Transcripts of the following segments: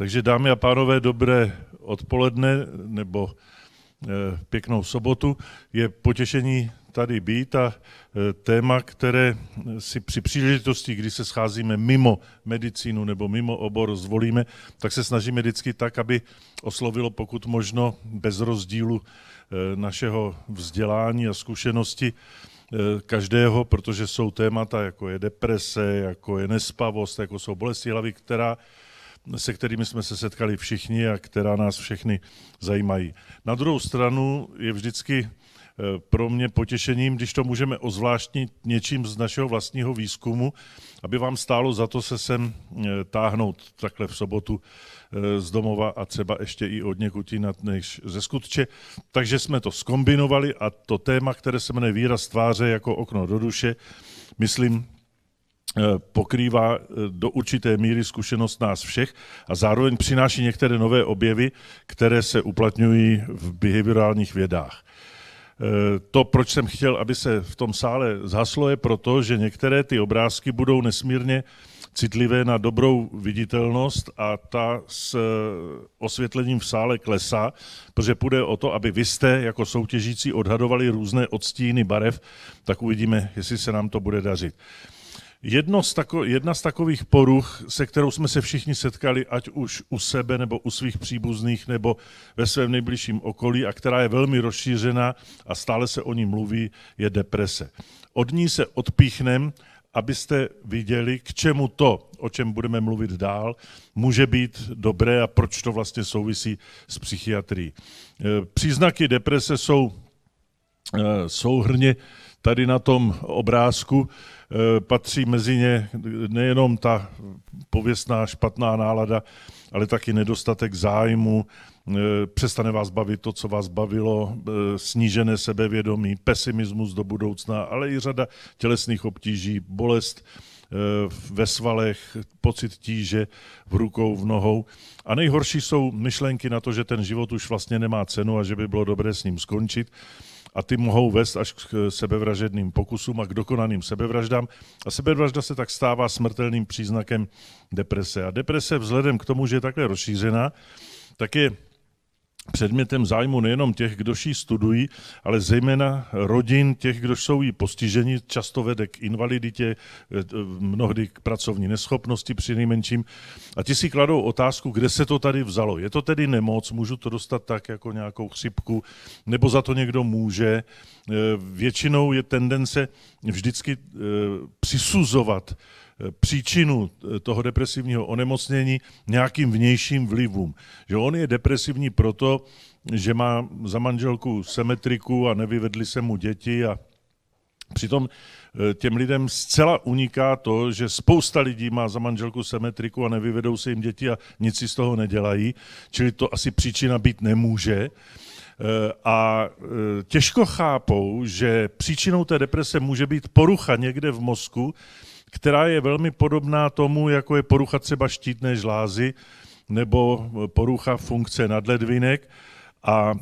Takže dámy a pánové, dobré odpoledne nebo eh, pěknou sobotu. Je potěšení tady být a eh, téma, které si při příležitosti, kdy se scházíme mimo medicínu nebo mimo obor zvolíme, tak se snažíme vždycky tak, aby oslovilo pokud možno bez rozdílu eh, našeho vzdělání a zkušenosti každého, protože jsou témata, jako je deprese, jako je nespavost, jako jsou bolesti hlavy, která se kterými jsme se setkali všichni a která nás všechny zajímají. Na druhou stranu je vždycky eh, pro mě potěšením, když to můžeme ozvláštnit něčím z našeho vlastního výzkumu, aby vám stálo za to se sem eh, táhnout takhle v sobotu eh, z domova a třeba ještě i od někud jinak než ze skutče. Takže jsme to skombinovali a to téma, které se jmenuje Výraz tváře jako okno do duše, myslím, Eh, pokrývá eh, do určité míry zkušenost nás všech a zároveň přináší některé nové objevy, které se uplatňují v behaviorálních vědách. Eh, to, proč jsem chtěl, aby se v tom sále zhaslo, je proto, že některé ty obrázky budou nesmírně citlivé na dobrou viditelnost a ta s osvětlením v sále klesá, protože půjde o to, aby vy jste jako soutěžící odhadovali různé odstíny barev, tak uvidíme, jestli se nám to bude dařit. Jedno z tako, jedna z takových poruch, se kterou jsme se všichni setkali, ať už u sebe nebo u svých příbuzných nebo ve svém nejbližším okolí a která je velmi rozšířena a stále se o ní mluví, je deprese. Od ní se odpíchnem, abyste viděli, k čemu to, o čem budeme mluvit dál, může být dobré a proč to vlastně souvisí s psychiatrií. E, příznaky deprese jsou e, souhrně tady na tom obrázku eh, patří mezi ně nejenom ta pověstná špatná nálada, ale taky nedostatek zájmu, eh, přestane vás bavit to, co vás bavilo, eh, snížené sebevědomí, pesimismus do budoucna, ale i řada tělesných obtíží, bolest ve svalech, pocit tíže v rukou, v nohou. A nejhorší jsou myšlenky na to, že ten život už vlastně nemá cenu a že by bylo dobré s ním skončit a ty mohou vést až k eh, sebevražedným pokusům a k dokonaným sebevraždám. A sebevražda se tak stává smrtelným příznakem deprese. A deprese vzhledem k tomu, že je takhle rozšířena, tak je předmětem zájmu nejenom těch, kdož ji studují, ale zejména rodin těch, kdož jsou jí postiženi, často vede k invaliditě, eh, mnohdy k pracovní neschopnosti při nejmenším. A ti si kladou otázku, kde se to tady vzalo. Je to tedy nemoc, můžu to dostat tak jako nějakou chřipku, nebo za to někdo může. Eh, většinou je tendence vždycky eh, přisuzovat příčinu eh, toho depresivního onemocnění nějakým vnějším vlivům. Že on je depresivní proto, že má za manželku semetriku a nevyvedli se mu děti a přitom eh, těm lidem zcela uniká to, že spousta lidí má za manželku semetriku a nevyvedou se jim děti a nic si z toho nedělají, čili to asi příčina být nemůže eh, a těžko chápou, že příčinou té deprese může být porucha někde v mozku, která je velmi podobná tomu, jako je porucha třeba štítné žlázy nebo porucha funkce nadledvinek. A e,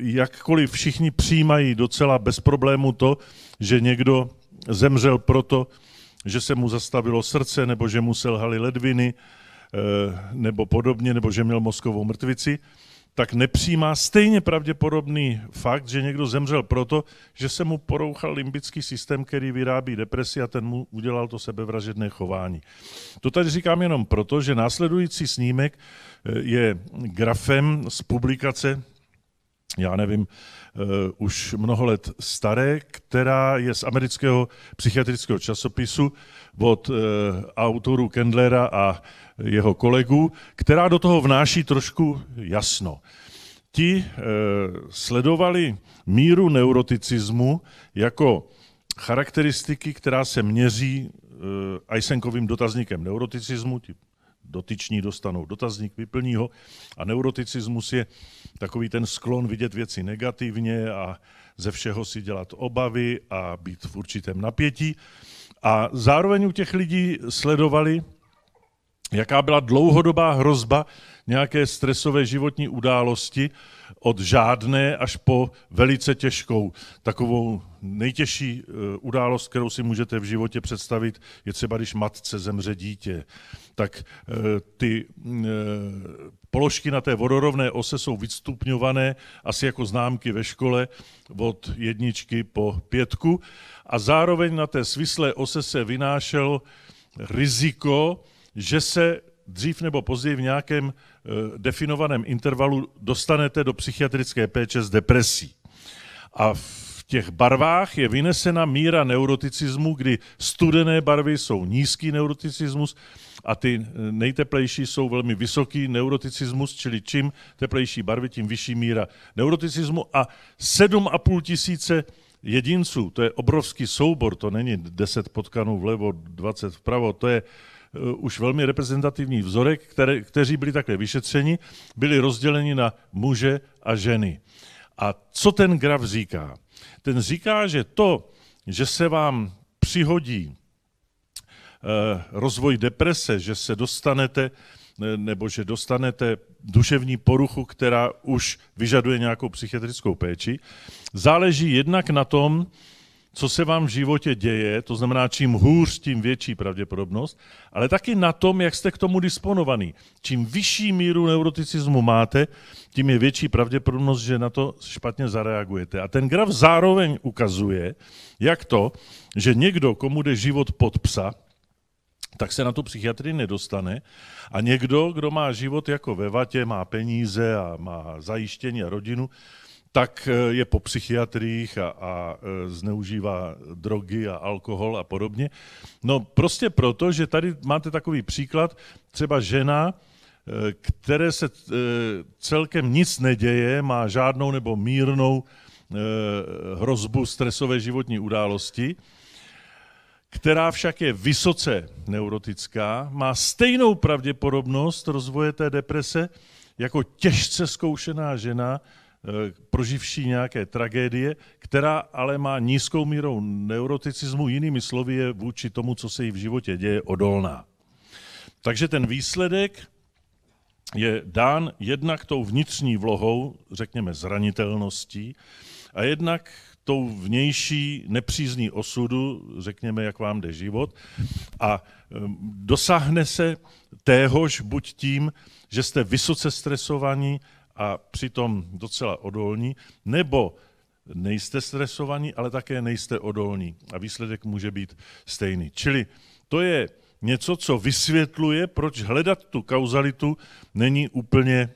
jakkoliv všichni přijímají docela bez problému to, že někdo zemřel proto, že se mu zastavilo srdce, nebo že mu selhaly ledviny, e, nebo podobně, nebo že měl mozkovou mrtvici, tak nepřijímá stejně pravděpodobný fakt, že někdo zemřel proto, že se mu porouchal limbický systém, který vyrábí depresi a ten mu udělal to sebevražedné chování. To tady říkám jenom proto, že následující snímek eh, je grafem z publikace, já nevím, eh, už mnoho let staré, která je z amerického psychiatrického časopisu od eh, autorů Kendlera a jeho kolegů, která do toho vnáší trošku jasno. Ti e, sledovali míru neuroticismu jako charakteristiky, která se měří e, Eisenkovým dotazníkem neuroticismu, ti dotyční dostanou dotazník, vyplní ho a neuroticismus je takový ten sklon vidět věci negativně a ze všeho si dělat obavy a být v určitém napětí. A zároveň u těch lidí sledovali jaká byla dlouhodobá hrozba nějaké stresové životní události od žádné až po velice těžkou. Takovou nejtěžší eh, událost, kterou si můžete v životě představit, je třeba, když matce zemře dítě. Tak eh, ty mm, eh, položky na té vodorovné ose jsou vystupňované asi jako známky ve škole od jedničky po pětku a zároveň na té svislé ose se vynášelo riziko, že se dřív nebo později v nějakém eh, definovaném intervalu dostanete do psychiatrické péče s depresí. A v těch barvách je vynesena míra neuroticismu, kdy studené barvy jsou nízký neuroticismus a ty eh, nejteplejší jsou velmi vysoký neuroticismus, čili čím teplejší barvy, tím vyšší míra neuroticismu a 7,5 tisíce jedinců, to je obrovský soubor, to není 10 potkanů vlevo, 20 vpravo, to je Eh, už velmi reprezentativní vzorek, které, kteří byli také vyšetřeni, byli rozděleni na muže a ženy. A co ten graf říká? Ten říká, že to, že se vám přihodí eh, rozvoj deprese, že se dostanete eh, nebo že dostanete duševní poruchu, která už vyžaduje nějakou psychiatrickou péči, záleží jednak na tom, co se vám v životě děje, to znamená, čím hůř, tím větší pravděpodobnost, ale taky na tom, jak jste k tomu disponovaný. Čím vyšší míru neuroticismu máte, tím je větší pravděpodobnost, že na to špatně zareagujete. A ten graf zároveň ukazuje, jak to, že někdo, komu jde život pod psa, tak se na tu psychiatrii nedostane. A někdo, kdo má život jako ve vatě, má peníze a má zajištění a rodinu, tak eh, je po psychiatriích a, a eh, zneužívá drogy a alkohol a podobně. No prostě proto, že tady máte takový příklad, třeba žena, eh, které se celkem nic neděje, má žádnou nebo mírnou hrozbu stresové životní události, která však je vysoce neurotická, má stejnou pravděpodobnost rozvoje té deprese jako těžce zkoušená žena, Eh, proživší nějaké tragédie, která ale má nízkou mírou neuroticismu, jinými slovy je vůči tomu, co se jí v životě děje, odolná. Takže ten výsledek je dán jednak tou vnitřní vlohou, řekněme zranitelností, a jednak tou vnější nepřízní osudu, řekněme, jak vám jde život, a eh, dosáhne se téhož buď tím, že jste vysoce stresovaní, a přitom docela odolní, nebo nejste stresovaní, ale také nejste odolní a výsledek může být stejný. Čili to je něco, co vysvětluje, proč hledat tu kauzalitu není úplně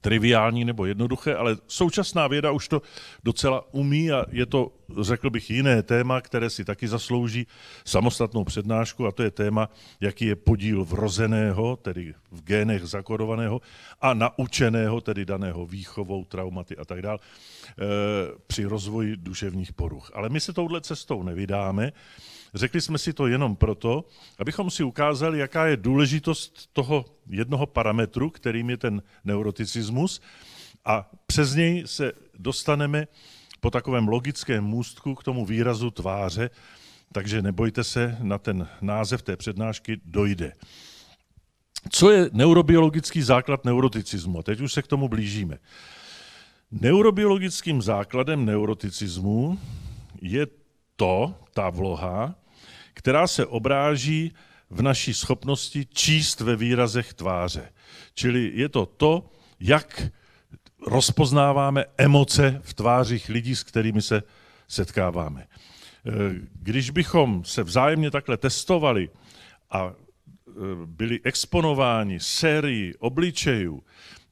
triviální nebo jednoduché, ale současná věda už to docela umí a je to, řekl bych, jiné téma, které si taky zaslouží samostatnou přednášku a to je téma, jaký je podíl vrozeného, tedy v génech zakodovaného a naučeného, tedy daného výchovou, traumaty a tak dále, eh, při rozvoji duševních poruch. Ale my se touhle cestou nevydáme, Řekli jsme si to jenom proto, abychom si ukázali, jaká je důležitost toho jednoho parametru, kterým je ten neuroticismus a přes něj se dostaneme po takovém logickém můstku k tomu výrazu tváře, takže nebojte se, na ten název té přednášky dojde. Co je neurobiologický základ neuroticismu? A teď už se k tomu blížíme. Neurobiologickým základem neuroticismu je to, ta vloha, která se obráží v naší schopnosti číst ve výrazech tváře. Čili je to to, jak rozpoznáváme emoce v tvářích lidí, s kterými se setkáváme. E, když bychom se vzájemně takhle testovali a e, byli exponováni sérii obličejů,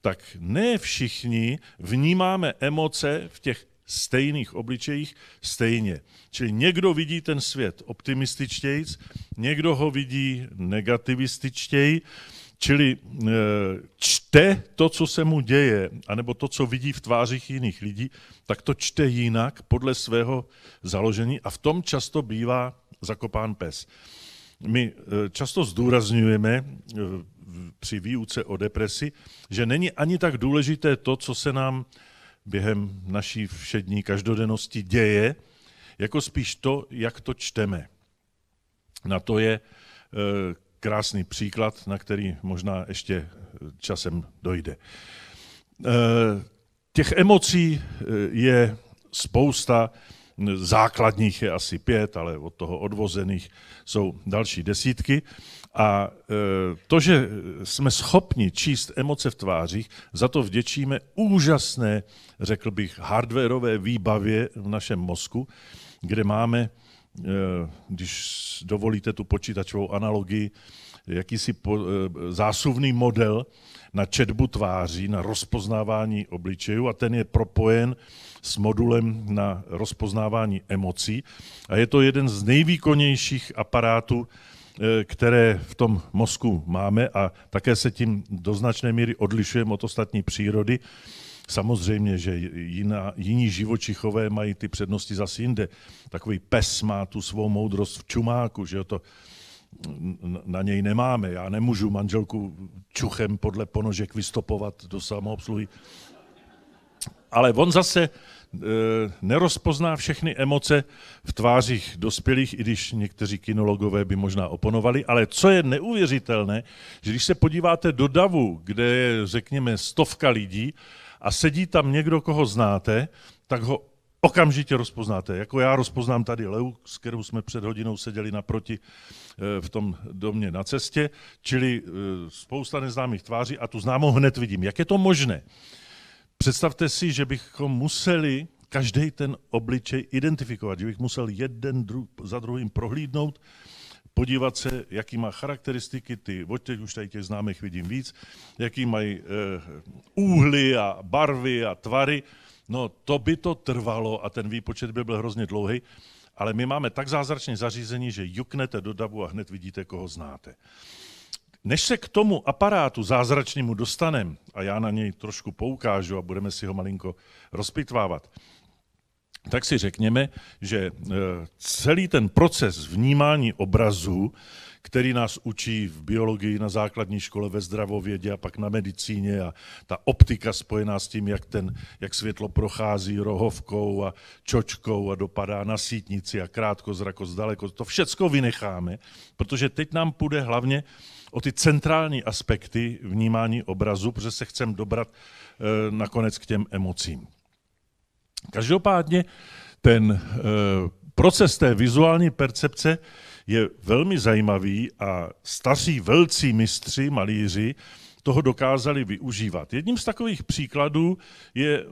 tak ne všichni vnímáme emoce v těch stejných obličejích stejně. Čili někdo vidí ten svět optimističtěji, někdo ho vidí negativističtěji, čili e, čte to, co se mu děje, anebo to, co vidí v tvářích jiných lidí, tak to čte jinak podle svého založení a v tom často bývá zakopán pes. My e, často zdůrazňujeme e, při výuce o depresi, že není ani tak důležité to, co se nám během naší všední každodennosti děje, jako spíš to, jak to čteme. Na to je e, krásný příklad, na který možná ještě e, časem dojde. E, těch emocí je spousta, základních je asi pět, ale od toho odvozených jsou další desítky. A e, to, že jsme schopni číst emoce v tvářích, za to vděčíme úžasné, řekl bych, hardwareové výbavě v našem mozku, kde máme, e, když dovolíte tu počítačovou analogii, jakýsi e, zásuvný model na četbu tváří, na rozpoznávání obličejů a ten je propojen s modulem na rozpoznávání emocí a je to jeden z nejvýkonnějších aparátů Eh, které v tom mozku máme a také se tím do značné míry odlišujeme od ostatní přírody. Samozřejmě, že jiná, jiní živočichové mají ty přednosti zase jinde. Takový pes má tu svou moudrost v čumáku, že to na něj nemáme. Já nemůžu manželku čuchem podle ponožek vystopovat do samoobsluhy. Ale on zase Eh, nerozpozná všechny emoce v tvářích dospělých, i když někteří kinologové by možná oponovali, ale co je neuvěřitelné, že když se podíváte do davu, kde je, řekněme, stovka lidí a sedí tam někdo, koho znáte, tak ho okamžitě rozpoznáte. Jako já rozpoznám tady Leu, s kterou jsme před hodinou seděli naproti eh, v tom domě na cestě, čili eh, spousta neznámých tváří a tu známou hned vidím. Jak je to možné? Představte si, že bychom museli každý ten obličej identifikovat, že bych musel jeden dru- za druhým prohlídnout, podívat se, jaký má charakteristiky, ty od těch už tady těch známých vidím víc, jaký mají eh, úhly a barvy a tvary. No to by to trvalo a ten výpočet by byl hrozně dlouhý, ale my máme tak zázračné zařízení, že juknete do davu a hned vidíte, koho znáte. Než se k tomu aparátu zázračnému dostanem, a já na něj trošku poukážu a budeme si ho malinko rozpitvávat, tak si řekněme, že eh, celý ten proces vnímání obrazu který nás učí v biologii na základní škole ve zdravovědě a pak na medicíně a ta optika spojená s tím, jak, ten, jak světlo prochází rohovkou a čočkou a dopadá na sítnici a krátko zrakost daleko. To všecko vynecháme, protože teď nám půjde hlavně o ty centrální aspekty vnímání obrazu, protože se chcem dobrat e, nakonec k těm emocím. Každopádně ten e, proces té vizuální percepce je velmi zajímavý a staří velcí mistři, malíři, toho dokázali využívat. Jedním z takových příkladů je eh,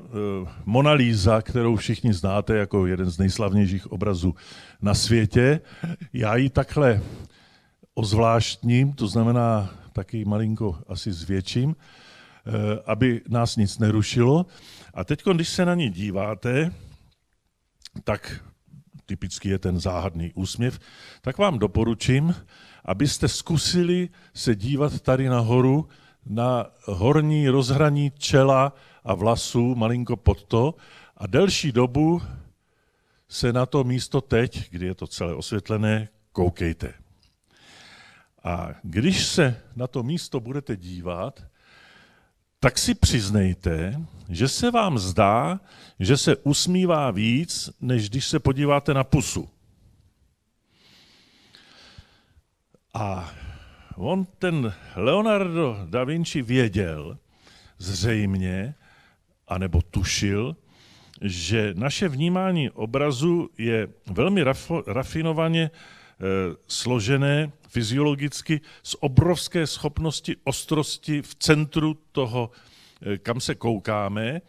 Mona Lisa, kterou všichni znáte jako jeden z nejslavnějších obrazů na světě. Já ji takhle ozvláštním, to znamená taky malinko asi zvětším, eh, aby nás nic nerušilo. A teď, když se na ní díváte, tak typicky je ten záhadný úsměv, tak vám doporučím, abyste zkusili se dívat tady nahoru na horní rozhraní čela a vlasů malinko pod to a delší dobu se na to místo teď, kdy je to celé osvětlené, koukejte. A když se na to místo budete dívat, tak si přiznejte, že se vám zdá, že se usmívá víc, než když se podíváte na pusu. A on, ten Leonardo da Vinci, věděl zřejmě, anebo tušil, že naše vnímání obrazu je velmi rafinovaně Eh, složené fyziologicky z obrovské schopnosti ostrosti v centru toho, eh, kam se koukáme.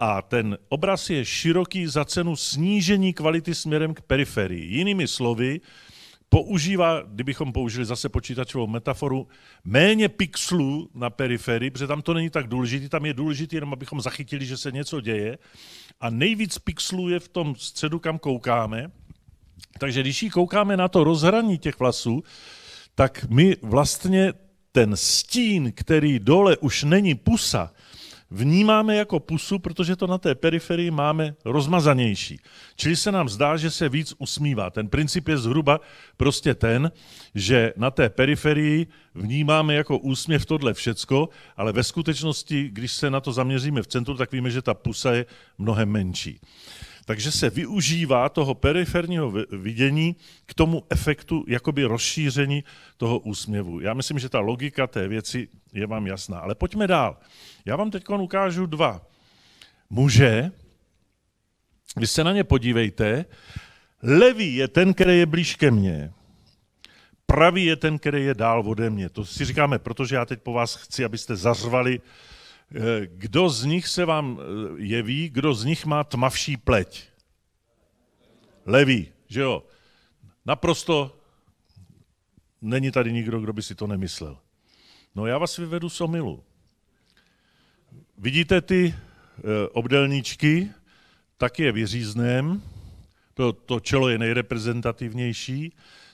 A ten obraz je široký za cenu snížení kvality směrem k periferii. Jinými slovy, používá, kdybychom použili zase počítačovou metaforu, méně pixelů na periferii, protože tam to není tak důležité, tam je důležité jenom, abychom zachytili, že se něco děje. A nejvíc pixelů je v tom středu, kam koukáme. Takže když ji koukáme na to rozhraní těch vlasů, tak my vlastně ten stín, který dole už není pusa, vnímáme jako pusu, protože to na té periferii máme rozmazanější. Čili se nám zdá, že se víc usmívá. Ten princip je zhruba prostě ten, že na té periferii vnímáme jako úsměv tohle všecko, ale ve skutečnosti, když se na to zaměříme v centru, tak víme, že ta pusa je mnohem menší. Takže se využívá toho periferního vidění k tomu efektu jakoby rozšíření toho úsměvu. Já myslím, že ta logika té věci je vám jasná. Ale pojďme dál. Já vám teď ukážu dva muže. Vy se na ně podívejte. Levý je ten, který je blíž ke mně. Pravý je ten, který je dál ode mě. To si říkáme, protože já teď po vás chci, abyste zařvali Eh, kdo z nich se vám eh, jeví, kdo z nich má tmavší pleť? Levý, že jo? Naprosto není tady nikdo, kdo by si to nemyslel. No já vás vyvedu z omilu. Vidíte ty eh, obdelníčky, tak je vyřízném, to, to čelo je nejreprezentativnější,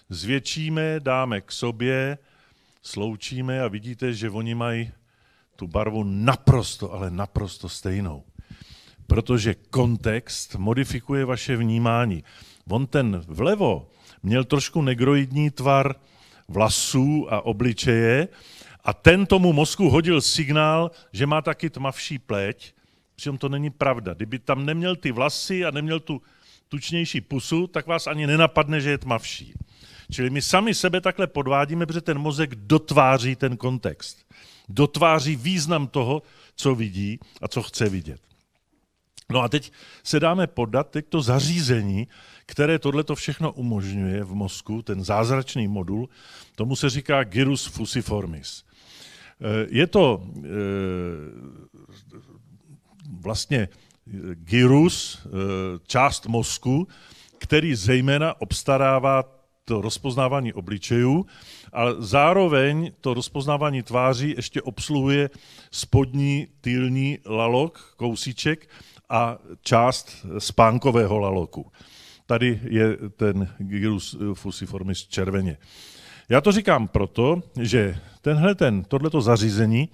zvětšíme, dáme k sobě, sloučíme a vidíte, že oni mají tu barvu naprosto, ale naprosto stejnou. Protože kontext modifikuje vaše vnímání. On ten vlevo měl trošku negroidní tvar vlasů a obličeje a ten tomu mozku hodil signál, že má taky tmavší pleť, přitom to není pravda. Kdyby tam neměl ty vlasy a neměl tu tučnější pusu, tak vás ani nenapadne, že je tmavší. Čili my sami sebe takhle podvádíme, protože ten mozek dotváří ten kontext dotváří význam toho, co vidí a co chce vidět. No a teď se dáme podat, teď to zařízení, které tohle to všechno umožňuje v mozku, ten zázračný modul, tomu se říká gyrus fusiformis. Eh, je to eh, vlastně eh, gyrus, část mozku, který zejména obstarává to rozpoznávání obličejů, ale zároveň to rozpoznávání tváří ještě obsluhuje spodní tylní lalok, kousíček a část spánkového laloku. Tady je ten gyrus fusiformis červeně. Já to říkám proto, že tenhle ten, tohleto zařízení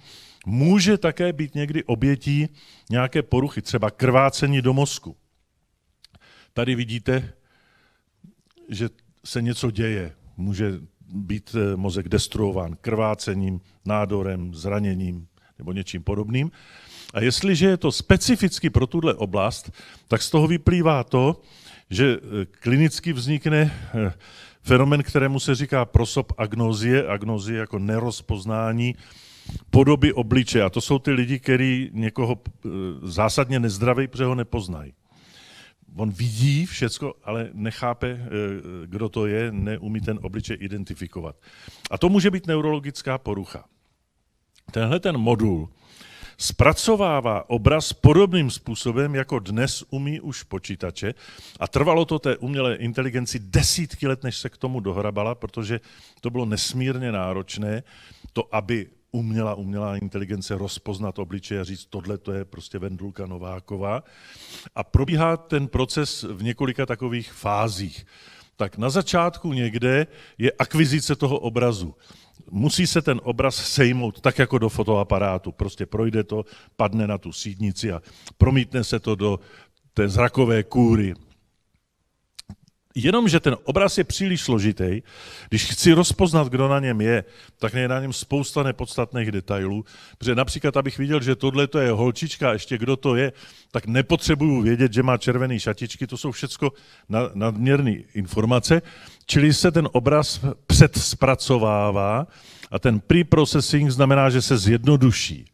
může také být někdy obětí nějaké poruchy, třeba krvácení do mozku. Tady vidíte, že se něco děje. Může být eh, mozek destruován krvácením, nádorem, zraněním nebo něčím podobným. A jestliže je to specificky pro tuhle oblast, tak z toho vyplývá to, že eh, klinicky vznikne eh, fenomen, kterému se říká prosop agnozie, agnozie jako nerozpoznání podoby obličeje. A to jsou ty lidi, kteří někoho zásadně nezdraví, protože ho nepoznají on vidí všecko, ale nechápe, eh, kdo to je, neumí ten obličej identifikovat. A to může být neurologická porucha. Tenhle ten modul zpracovává obraz podobným způsobem, jako dnes umí už počítače. A trvalo to té umělé inteligenci desítky let, než se k tomu dohrabala, protože to bylo nesmírně náročné, to, aby uměla umělá inteligence rozpoznat obličeje a říct, tohle to je prostě Vendulka Nováková. A probíhá ten proces v několika takových fázích. Tak na začátku někde je akvizice toho obrazu. Musí se ten obraz sejmout tak jako do fotoaparátu. Prostě projde to, padne na tu sídnici a promítne se to do té zrakové kůry Jenomže ten obraz je příliš složitý. Když chci rozpoznat, kdo na něm je, tak je na něm spousta nepodstatných detailů. Protože například, abych viděl, že tohle to je holčička, ještě kdo to je, tak nepotřebuju vědět, že má červený šatičky. To jsou všechno nadměrné informace. Čili se ten obraz předspracovává a ten preprocessing znamená, že se zjednoduší.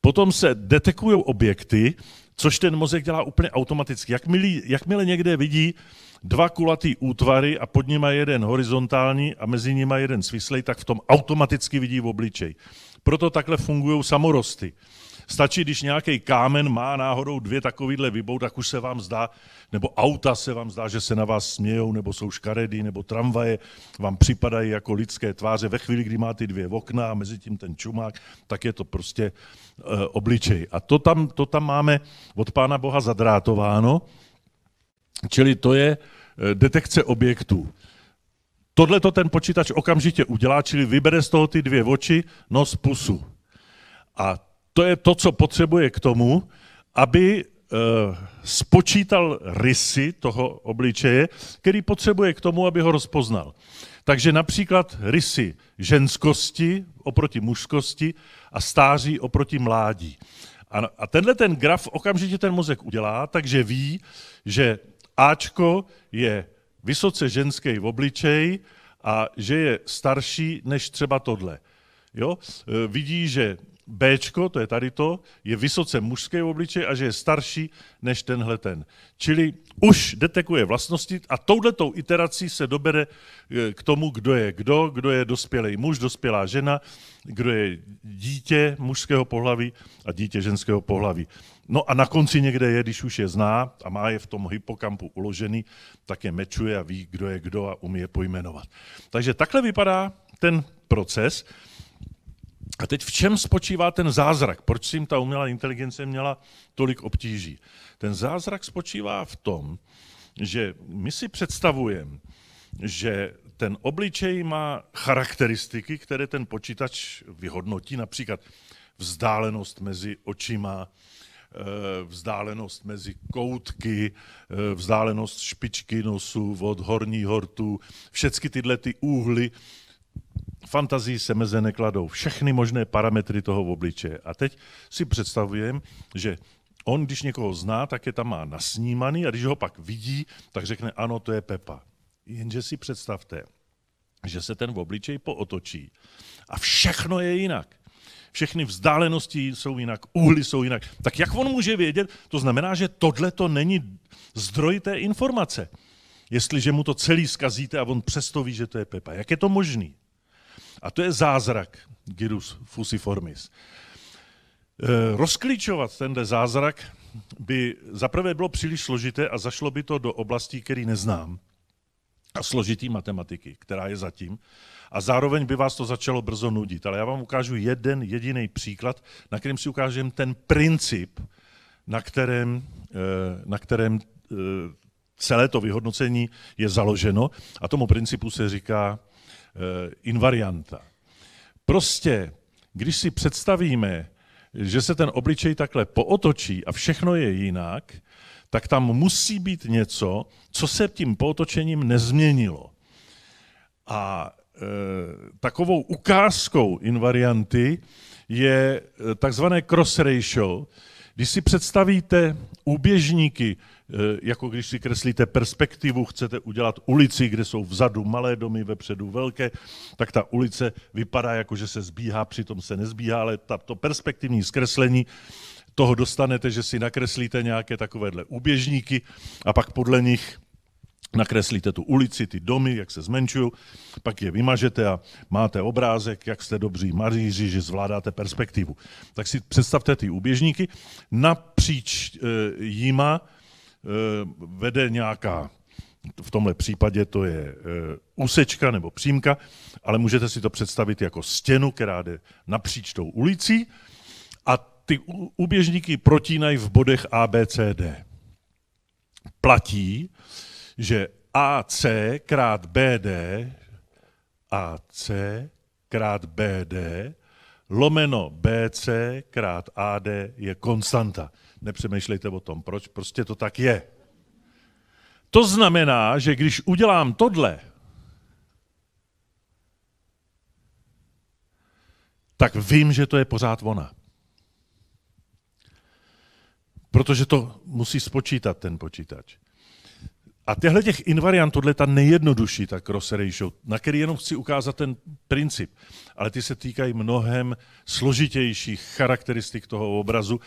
Potom se detekují objekty, což ten mozek dělá úplně automaticky. Jakmile, jakmile někde vidí, dva kulatý útvary a pod nima jeden horizontální a mezi nima jeden svislej, tak v tom automaticky vidí v obličej. Proto takhle fungují samorosty. Stačí, když nějaký kámen má náhodou dvě takovýhle vybou, tak už se vám zdá, nebo auta se vám zdá, že se na vás smějou, nebo jsou škaredy, nebo tramvaje vám připadají jako lidské tváře. Ve chvíli, kdy má ty dvě okna a mezi tím ten čumák, tak je to prostě e, obličej. A to tam, to tam máme od Pána Boha zadrátováno Čili to je eh, detekce objektů. Tohle to ten počítač okamžitě udělá, čili vybere z toho ty dvě oči, nos, pusu. A to je to, co potřebuje k tomu, aby eh, spočítal rysy toho obličeje, který potřebuje k tomu, aby ho rozpoznal. Takže například rysy ženskosti oproti mužskosti a stáří oproti mládí. A, tenhle ten graf okamžitě ten mozek udělá, takže ví, že Ačko je vysoce ženský v obličej a že je starší než třeba tohle. Jo? E, vidí, že Bčko, to je tady to, je vysoce mužské v obličeji a že je starší než tenhle ten. Čili už detekuje vlastnosti a touhletou iterací se dobere e, k tomu, kdo je kdo, kdo je dospělý muž, dospělá žena, kdo je dítě mužského pohlaví a dítě ženského pohlaví. No a na konci někde je, když už je zná a má je v tom hypokampu uložený, tak je mečuje a ví, kdo je kdo a umí je pojmenovat. Takže takhle vypadá ten proces. A teď v čem spočívá ten zázrak? Proč si jim ta umělá inteligence měla tolik obtíží? Ten zázrak spočívá v tom, že my si představujeme, že ten obličej má charakteristiky, které ten počítač vyhodnotí, například vzdálenost mezi očima, Eh, vzdálenost mezi koutky, eh, vzdálenost špičky nosu od horní hortu, všechny tyhle ty úhly, fantazii se meze nekladou všechny možné parametry toho obličeje. A teď si představujem, že on, když někoho zná, tak je tam má nasnímaný a když ho pak vidí, tak řekne, ano, to je Pepa. Jenže si představte, že se ten obličej pootočí a všechno je jinak všechny vzdálenosti jsou jinak, úhly jsou jinak. Tak jak on může vědět? To znamená, že tohle to není zdroj té informace. Jestliže mu to celý zkazíte a on přesto ví, že to je Pepa. Jak je to možný? A to je zázrak Gyrus fusiformis. Eh, rozklíčovat tenhle zázrak by zaprvé bylo příliš složité a zašlo by to do oblastí, který neznám a složitý matematiky, která je zatím. A zároveň by vás to začalo brzo nudit. Ale já vám ukážu jeden jediný příklad, na kterém si ukážem ten princip, na kterém, eh, na kterém eh, celé to vyhodnocení je založeno. A tomu principu se říká eh, invarianta. Prostě, když si představíme, že se ten obličej takhle pootočí a všechno je jinak, tak tam musí být něco, co se tím potočením nezměnilo. A e, takovou ukázkou invarianty je e, takzvané cross ratio, když si představíte úběžníky, e, jako když si kreslíte perspektivu, chcete udělat ulici, kde jsou vzadu malé domy, vepředu velké, tak ta ulice vypadá jako, že se zbíhá, přitom se nezbíhá, ale to perspektivní zkreslení toho dostanete, že si nakreslíte nějaké takovéhle uběžníky a pak podle nich nakreslíte tu ulici, ty domy, jak se zmenšují, pak je vymažete a máte obrázek, jak jste dobří maříři, že zvládáte perspektivu. Tak si představte ty uběžníky. Napříč e, jima e, vede nějaká, v tomhle případě to je e, úsečka nebo přímka, ale můžete si to představit jako stěnu, která jde napříč tou ulicí ty úběžníky protínají v bodech A, B, C, D. Platí, že AC krát BD, AC krát BD, lomeno BC krát AD je konstanta. Nepřemýšlejte o tom, proč, prostě to tak je. To znamená, že když udělám tohle, tak vím, že to je pořád ona. Protože to musí spočítat ten počítač. A těchto těch invariant, tohle je ta nejjednodušší, ta cross ratio, na který jenom chci ukázat ten princip, ale ty se týkají mnohem složitějších charakteristik toho obrazu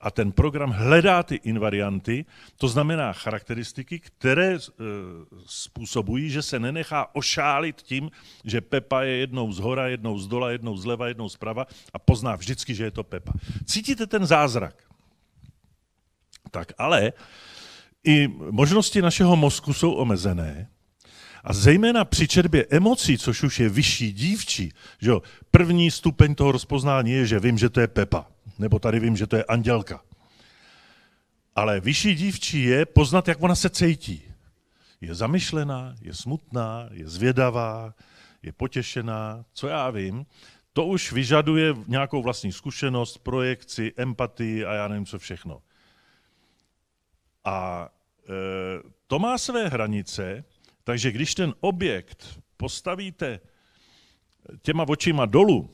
a ten program hledá ty invarianty, to znamená charakteristiky, které e, způsobují, že se nenechá ošálit tím, že Pepa je jednou z hora, jednou z dola, jednou zleva, jednou zprava a pozná vždycky, že je to Pepa. Cítíte ten zázrak? Tak ale i možnosti našeho mozku jsou omezené a zejména při čerbě emocí, což už je vyšší dívčí, že jo, první stupeň toho rozpoznání je, že vím, že to je Pepa, nebo tady vím, že to je Andělka. Ale vyšší dívčí je poznat, jak ona se cítí. Je zamyšlená, je smutná, je zvědavá, je potěšená, co já vím. To už vyžaduje nějakou vlastní zkušenost, projekci, empatii a já nevím co všechno. A e, to má své hranice, takže když ten objekt postavíte těma očima dolů,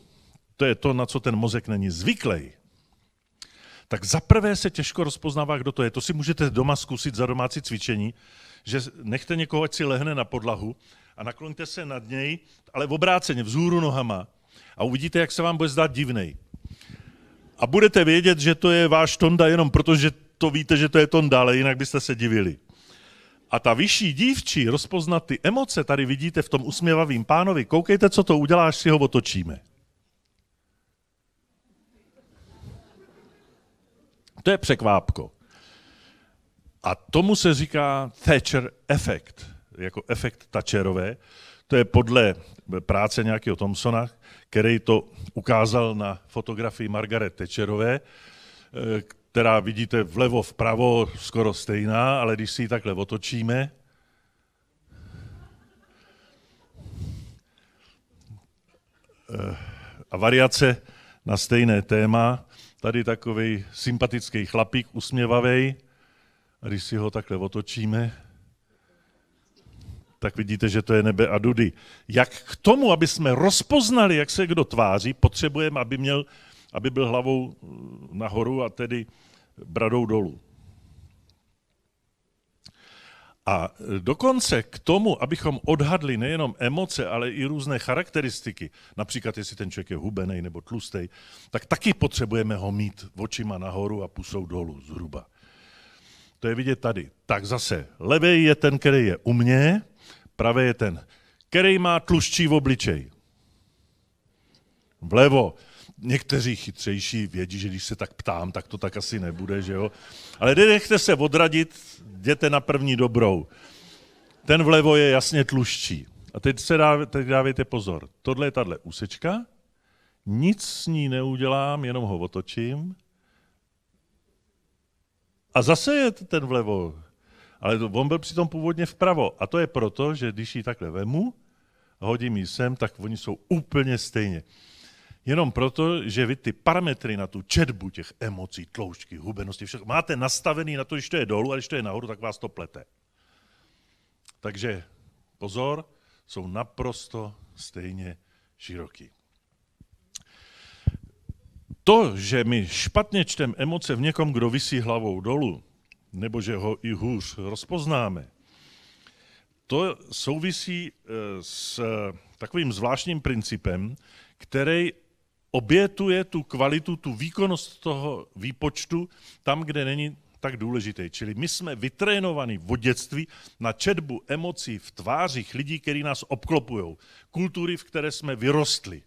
to je to, na co ten mozek není zvyklý, tak zaprvé se těžko rozpoznává, kdo to je. To si můžete doma zkusit za domácí cvičení, že nechte někoho, ať si lehne na podlahu a nakloňte se nad něj, ale v obráceně, vzhůru nohama a uvidíte, jak se vám bude zdát divnej. A budete vědět, že to je váš Tonda jenom protože to víte, že to je Tonda, dále, jinak byste se divili. A ta vyšší dívčí rozpoznat ty emoce, tady vidíte v tom usměvavým pánovi, koukejte, co to udělá, až si ho otočíme. To je překvápko. A tomu se říká Thatcher efekt, jako efekt Thatcherové. To je podle práce nějakého Thompsona, který to ukázal na fotografii Margaret Thatcherové, eh, která vidíte vlevo, vpravo, skoro stejná, ale když si ji takhle otočíme, eh, a variace na stejné téma, tady takový sympatický chlapík, usměvavý, a když si ho takhle otočíme, tak vidíte, že to je nebe a dudy. Jak k tomu, aby jsme rozpoznali, jak se kdo tváří, potřebujeme, aby, měl, aby byl hlavou eh, nahoru a tedy bradou dolů. A dokonce k tomu, abychom odhadli nejenom emoce, ale i různé charakteristiky, například jestli ten člověk je hubený nebo tlustej, tak taky potřebujeme ho mít očima nahoru a pusou dolů zhruba. To je vidět tady. Tak zase, levej je ten, který je u mě, pravý je ten, který má tlustší v obličej. Vlevo Někteří chytřejší vědí, že když se tak ptám, tak to tak asi nebude, že jo? Ale nechte se odradit, jděte na první dobrou. Ten vlevo je jasně tluščí. A teď se dá, teď dávejte pozor. Tohle je tahle úsečka, nic s ní neudělám, jenom ho otočím. A zase je ten vlevo. Ale on byl přitom původně vpravo. A to je proto, že když ji takhle vemu, hodím ji sem, tak oni jsou úplně stejně. Jenom proto, že vy ty parametry na tu četbu těch emocí, tloušťky, hubenosti, všechno máte nastavený na to, když to je dolů a když to je nahoru, tak vás to plete. Takže pozor, jsou naprosto stejně široký. To, že my špatně čteme emoce v někom, kdo vysí hlavou dolů, nebo že ho i hůř rozpoznáme, to souvisí eh, s takovým zvláštním principem, který obětuje tu kvalitu, tu výkonnost toho výpočtu tam, kde není tak důležité. Čili my jsme vytrénovaní v dětství na četbu emocí v tvářích lidí, kteří nás obklopují, kultury, v které jsme vyrostli.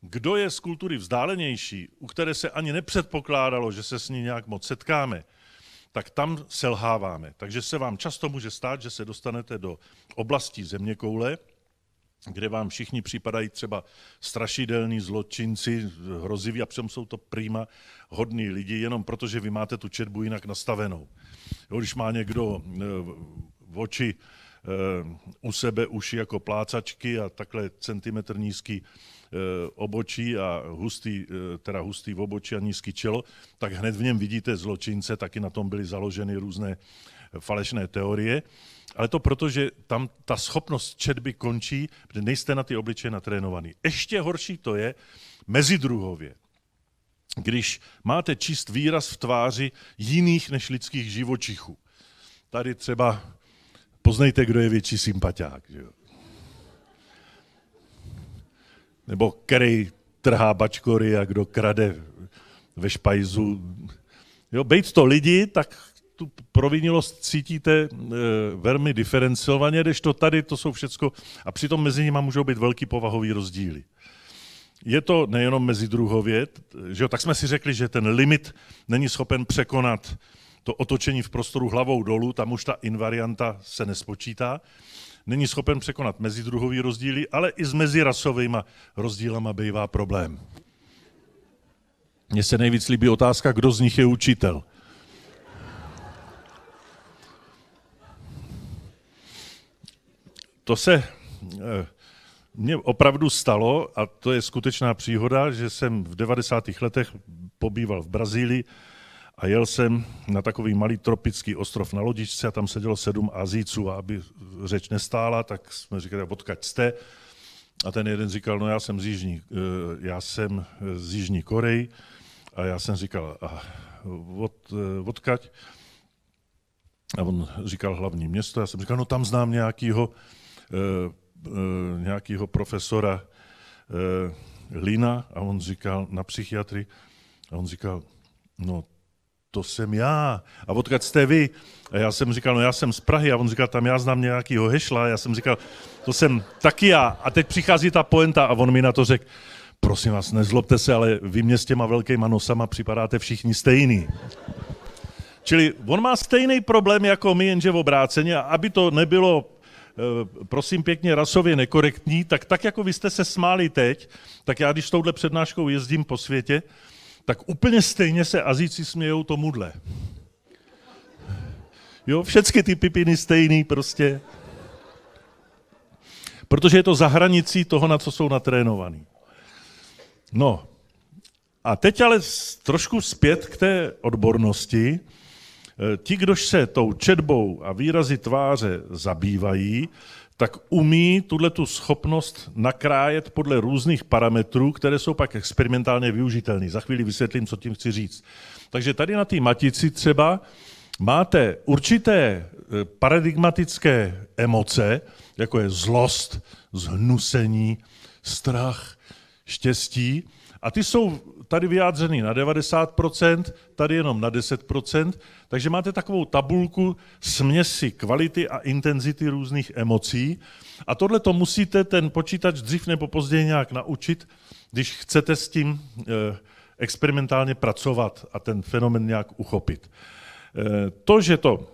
Kdo je z kultury vzdálenější, u které se ani nepředpokládalo, že se s ní nějak moc setkáme, tak tam selháváme. Takže se vám často může stát, že se dostanete do oblasti zeměkoule, kde vám všichni připadají třeba strašidelní zločinci, hroziví a přitom jsou to prýma hodní lidi, jenom protože vy máte tu četbu jinak nastavenou. Jo, když má někdo e, v oči e, u sebe uši jako plácačky a takhle centimetr nízký e, obočí a hustý, teda hustý v obočí a nízký čelo, tak hned v něm vidíte zločince, taky na tom byly založeny různé falešné teorie ale to proto, že tam ta schopnost četby končí, protože nejste na ty obličeje natrénovaný. Ještě horší to je mezidruhově. Když máte čist výraz v tváři jiných než lidských živočichů. Tady třeba poznejte, kdo je větší sympatiák. Že jo? Nebo který trhá bačkory a kdo krade ve špajzu. Jo, bejt to lidi, tak provinilost cítíte e, velmi diferencovaně, když to tady to jsou všecko, a přitom mezi nimi můžou být velký povahový rozdíly. Je to nejenom mezi druhově, že jo, tak jsme si řekli, že ten limit není schopen překonat to otočení v prostoru hlavou dolů, tam už ta invarianta se nespočítá, není schopen překonat mezi druhový rozdíly, ale i s mezirasovými rozdílama bývá problém. Mně se nejvíc líbí otázka, kdo z nich je učitel. to se eh, mně opravdu stalo, a to je skutečná příhoda, že jsem v 90. letech pobýval v Brazílii a jel jsem na takový malý tropický ostrov na lodičce a tam sedělo sedm Azíců a aby řeč nestála, tak jsme říkali, odkaď jste? A ten jeden říkal, no já jsem z Jižní, eh, já jsem eh, z Jižní Koreji a já jsem říkal, a od, odkaď? A on říkal hlavní město, já jsem říkal, no tam znám nějakýho, Eh, eh, nějakého profesora eh, Lina a on říkal na psychiatrii, a on říkal, no to jsem já. A odkud jste vy? A já jsem říkal, no já jsem z Prahy. A on říkal, tam já znám nějakýho hešla. A já jsem říkal, to jsem taky já. A teď přichází ta poenta a on mi na to řekl, prosím vás, nezlobte se, ale vy mě s těma velkýma nosama připadáte všichni stejný. Čili on má stejný problém jako my, jenže v obráceně. A aby to nebylo Eh, prosím pěkně rasově nekorektní, tak tak jako vy jste se smáli teď, tak já když touhle přednáškou jezdím po světě, tak úplně stejně se Azíci smějou tomuhle. Jo, všechny ty pipiny stejný prostě. Protože je to za hranicí toho, na co jsou natrénovaní. No, a teď ale trošku zpět k té odbornosti. Eh, ti, kdož se tou četbou a výrazy tváře zabývají, tak umí tuhle tu schopnost nakrájet podle různých parametrů, které jsou pak experimentálně využitelné. Za chvíli vysvětlím, co tím chci říct. Takže tady na té matici třeba máte určité eh, paradigmatické emoce, jako je zlost, zhnusení, strach, štěstí, a ty jsou tady vyjádřený na 90%, tady jenom na 10%, takže máte takovou tabulku směsi kvality a intenzity různých emocí a tohle to musíte ten počítač dřív nebo později nějak naučit, když chcete s tím eh, experimentálně pracovat a ten fenomen nějak uchopit. Eh, to, že to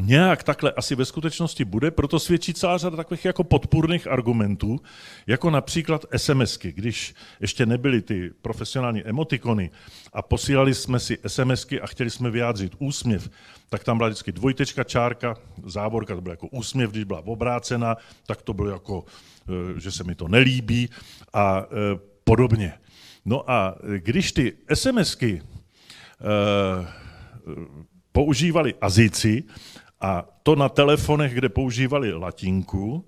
Nějak takhle asi ve skutečnosti bude, proto svědčí celá řada takových jako podpůrných argumentů, jako například SMSky, když ještě nebyly ty profesionální emotikony a posílali jsme si SMSky a chtěli jsme vyjádřit úsměv, tak tam byla vždycky dvojtečka, čárka, závorka, to byl jako úsměv, když byla obrácena, tak to bylo jako, eh, že se mi to nelíbí a eh, podobně. No a když ty SMSky eh, používali Azici, a to na telefonech, kde používali latinku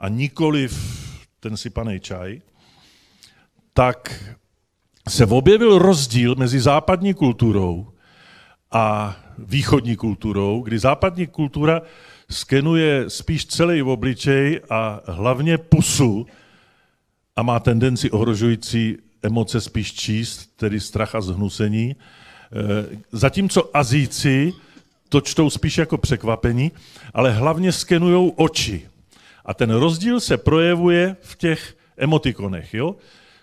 a v ten sypaný čaj, tak se objevil rozdíl mezi západní kulturou a východní kulturou, kdy západní kultura skenuje spíš celý obličej a hlavně pusu a má tendenci ohrožující emoce spíš číst, tedy strach a zhnusení, e, zatímco Azíci to čtou spíš jako překvapení, ale hlavně skenují oči. A ten rozdíl se projevuje v těch emotikonech. Jo?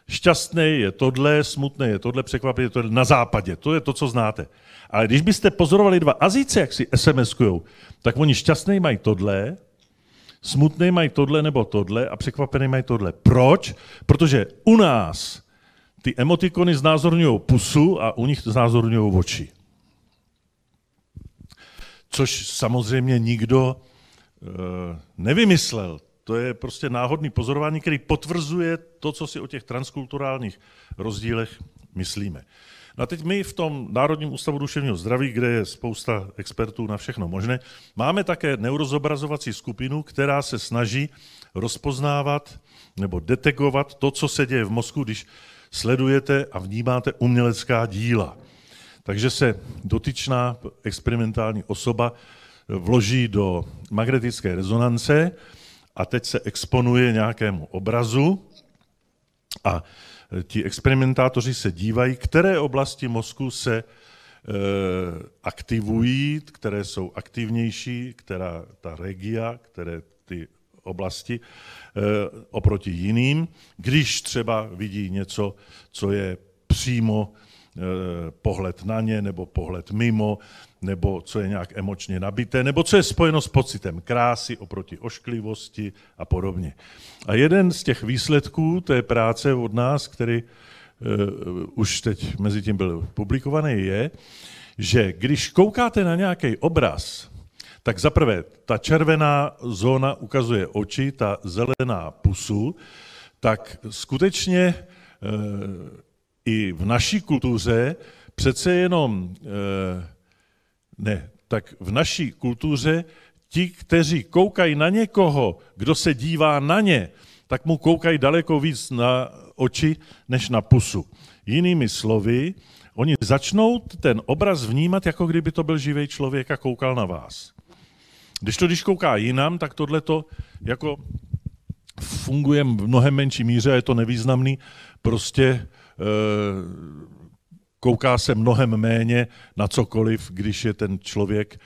Šťastný je tohle, smutný je tohle, překvapivý je tohle, na západě. To je to, co znáte. Ale když byste pozorovali dva Azíce, jak si sms tak oni šťastný mají tohle, smutný mají tohle nebo tohle a překvapený mají tohle. Proč? Protože u nás ty emotikony znázorňují pusu a u nich znázorňují oči což samozřejmě nikdo eh, nevymyslel. To je prostě náhodný pozorování, který potvrzuje to, co si o těch transkulturálních rozdílech myslíme. No a teď my v tom Národním ústavu duševního zdraví, kde je spousta expertů na všechno možné, máme také neurozobrazovací skupinu, která se snaží rozpoznávat nebo detekovat to, co se děje v mozku, když sledujete a vnímáte umělecká díla. Takže se dotyčná experimentální osoba vloží do magnetické rezonance a teď se exponuje nějakému obrazu a ti experimentátoři se dívají, které oblasti mozku se e, aktivují, které jsou aktivnější, která ta regia, které ty oblasti e, oproti jiným, když třeba vidí něco, co je přímo Eh, pohled na ně, nebo pohled mimo, nebo co je nějak emočně nabité, nebo co je spojeno s pocitem krásy oproti ošklivosti a podobně. A jeden z těch výsledků té práce od nás, který uh, už teď mezi tím byl publikovaný, je, že když koukáte na nějaký obraz, tak zaprvé ta červená zóna ukazuje oči, ta zelená pusu, tak skutečně uh, i v naší kultuře přece jenom, eh, ne, tak v naší kultuře ti, kteří koukají na někoho, kdo se dívá na ně, tak mu koukají daleko víc na oči než na pusu. Jinými slovy, oni začnou ten obraz vnímat, jako kdyby to byl živý člověk a koukal na vás. Když to, když kouká jinam, tak tohle to jako funguje v mnohem menší míře, je to nevýznamný, prostě Eh, kouká se mnohem méně na cokoliv, když je ten člověk eh,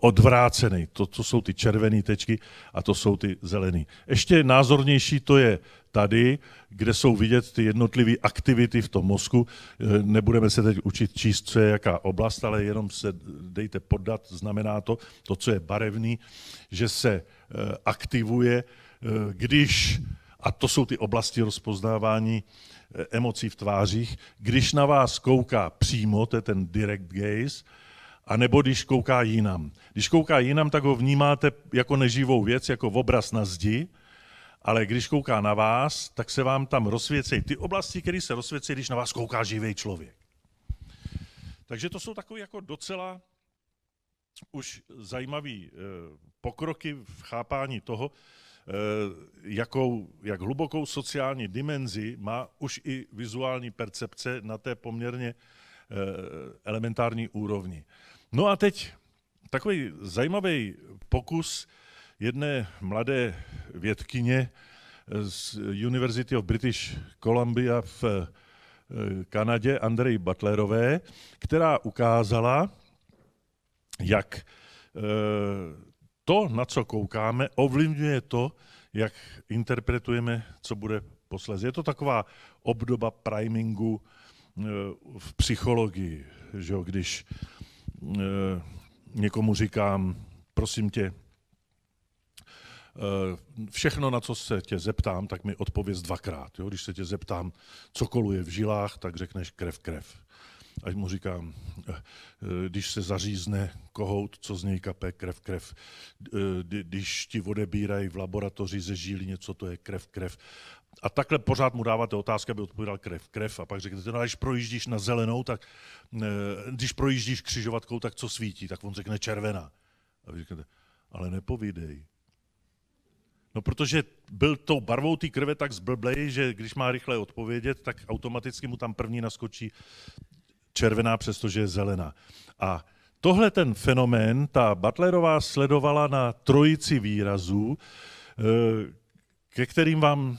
odvrácený. To, to jsou ty červené tečky a to jsou ty zelené. Ještě názornější to je tady, kde jsou vidět ty jednotlivé aktivity v tom mozku. Eh, nebudeme se teď učit číst, co je jaká oblast, ale jenom se dejte poddat, znamená to, to, co je barevný, že se aktivuje, když, a to jsou ty oblasti rozpoznávání, Eh, emocí v tvářích, když na vás kouká přímo, to je ten direct gaze, a nebo když kouká jinam. Když kouká jinam, tak ho vnímáte jako neživou věc, jako v obraz na zdi, ale když kouká na vás, tak se vám tam rozsvěcí ty oblasti, které se rozsvěcí, když na vás kouká živý člověk. Takže to jsou takové jako docela už zajímavé eh, pokroky v chápání toho, Eh, jakou, jak hlubokou sociální dimenzi má už i vizuální percepce na té poměrně eh, elementární úrovni. No a teď takový zajímavý pokus jedné mladé vědkyně eh, z University of British Columbia v Kanadě, Andrej Butlerové, která ukázala, jak to, na co koukáme, ovlivňuje to, jak interpretujeme, co bude posléze. Je to taková obdoba primingu eh, v psychologii, že jo, když eh, někomu říkám, prosím tě, eh, všechno, na co se tě zeptám, tak mi odpověz dvakrát. Jo? Když se tě zeptám, co koluje v žilách, tak řekneš krev, krev až mu říkám, eh, eh, když se zařízne kohout, co z něj kapé krev, krev. Eh, když ti odebírají v laboratoři ze žíly něco, to je krev, krev. A takhle pořád mu dáváte otázky, aby odpovídal krev, krev. A pak řeknete, no a když projíždíš na zelenou, tak když projíždíš křižovatkou, tak co svítí? Tak on řekne červená. A vy řeknete, ale nepovídej. No protože byl tou barvou té krve tak zblblej, že když má rychle odpovědět, tak automaticky mu tam první naskočí červená, přestože je zelená. A tohle ten fenomén, ta Butlerová sledovala na trojici výrazů, e, ke kterým vám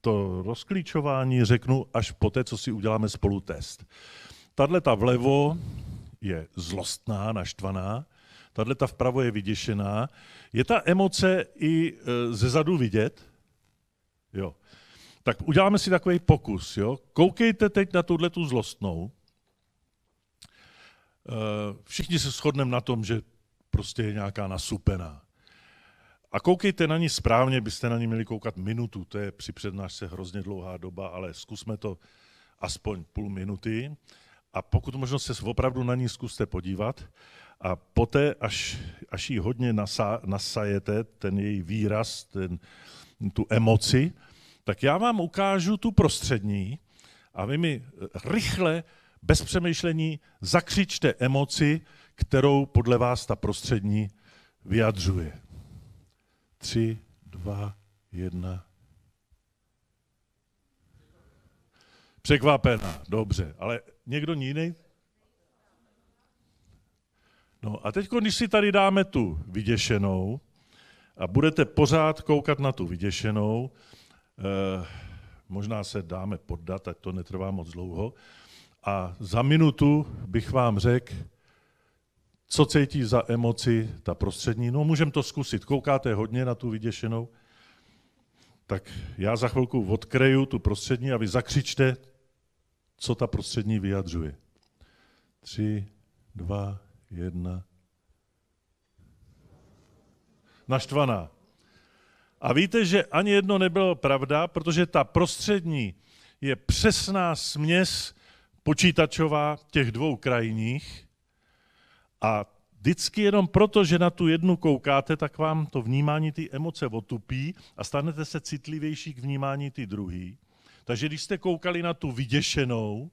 to rozklíčování řeknu až po té, co si uděláme spolu test. Tadle ta vlevo je zlostná, naštvaná, tadle ta vpravo je vyděšená. Je ta emoce i e, ze zadu vidět? Jo. Tak uděláme si takový pokus. Jo? Koukejte teď na tuhle tu zlostnou. Eh, všichni se shodneme na tom, že prostě je nějaká nasupená. A koukejte na ní správně, byste na ní měli koukat minutu, to je při přednášce hrozně dlouhá doba, ale zkusme to aspoň půl minuty. A pokud možno se opravdu na ní zkuste podívat a poté, až, až ji hodně nasa, nasajete, ten její výraz, ten, tu emoci, tak já vám ukážu tu prostřední a vy mi rychle bez přemýšlení zakřičte emoci, kterou podle vás ta prostřední vyjadřuje. Tři, dva, jedna. Překvapená, dobře, ale někdo jiný? No a teď, když si tady dáme tu vyděšenou a budete pořád koukat na tu vyděšenou, eh, možná se dáme poddat, ať to netrvá moc dlouho, a za minutu bych vám řekl, co cítí za emoci ta prostřední. No, můžeme to zkusit. Koukáte hodně na tu vyděšenou, tak já za chvilku odkreju tu prostřední a vy zakřičte, co ta prostřední vyjadřuje. Tři, dva, jedna. Naštvaná. A víte, že ani jedno nebylo pravda, protože ta prostřední je přesná směs počítačová těch dvou krajních a vždycky jenom proto, že na tu jednu koukáte, tak vám to vnímání ty emoce otupí a stanete se citlivější k vnímání ty druhý. Takže když jste koukali na tu vyděšenou,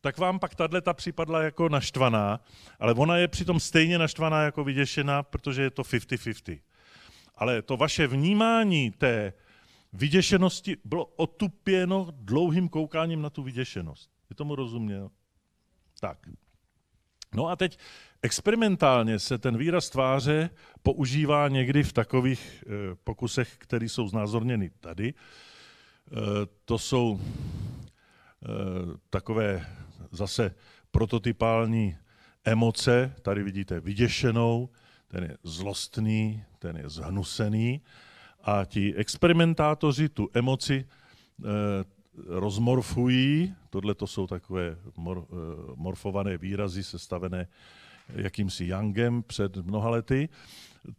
tak vám pak tahle ta připadla jako naštvaná, ale ona je přitom stejně naštvaná jako vyděšená, protože je to 50-50. Ale to vaše vnímání té vyděšenosti bylo otupěno dlouhým koukáním na tu vyděšenost. Je tomu rozuměl? Tak. No a teď experimentálně se ten výraz tváře používá někdy v takových eh, pokusech, které jsou znázorněny tady. Eh, to jsou eh, takové zase prototypální emoce. Tady vidíte vyděšenou, ten je zlostný, ten je zhnusený. A ti experimentátoři tu emoci rozmorfují, tohle to jsou takové mor, eh, morfované výrazy sestavené jakýmsi Youngem před mnoha lety,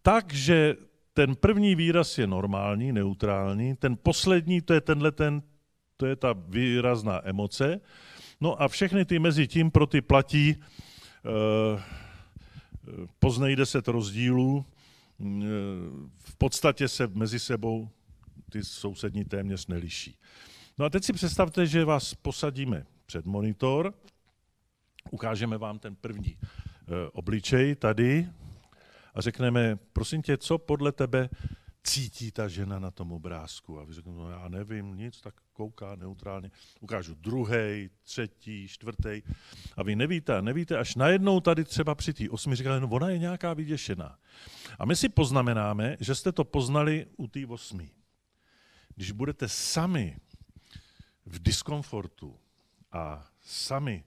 takže ten první výraz je normální, neutrální, ten poslední, to je tenhle ten, to je ta výrazná emoce, no a všechny ty mezi tím pro ty platí eh, poznej deset rozdílů, mm, eh, v podstatě se mezi sebou ty sousední téměř neliší. No a teď si představte, že vás posadíme před monitor, ukážeme vám ten první eh, obličej tady a řekneme, prosím tě, co podle tebe cítí ta žena na tom obrázku. A vy řeknete, no já nevím nic, tak kouká neutrálně. Ukážu druhý, třetí, čtvrtý. A vy nevíte, nevíte, až najednou tady třeba při té osmi říkáte, no ona je nějaká vyděšená. A my si poznamenáme, že jste to poznali u té osmi. Když budete sami v diskomfortu a sami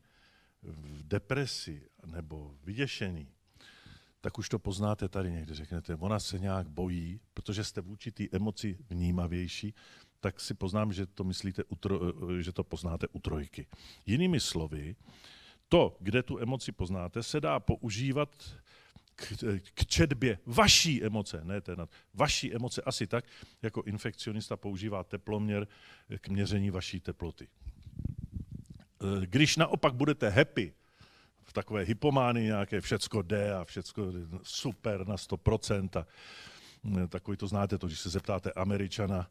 v depresi nebo vyděšení, tak už to poznáte tady někde. Řeknete, ona se nějak bojí, protože jste v určitý emoci vnímavější, tak si poznám, že to, myslíte, že to poznáte u trojky. Jinými slovy, to, kde tu emoci poznáte, se dá používat k, eh, k četbě vaší emoce, ne té vaší emoce asi tak, jako infekcionista používá teploměr eh, k měření vaší teploty. Eh, když naopak budete happy, v takové hypomány nějaké, všecko jde a všecko super na 100%. A takový to znáte, to, když se zeptáte Američana,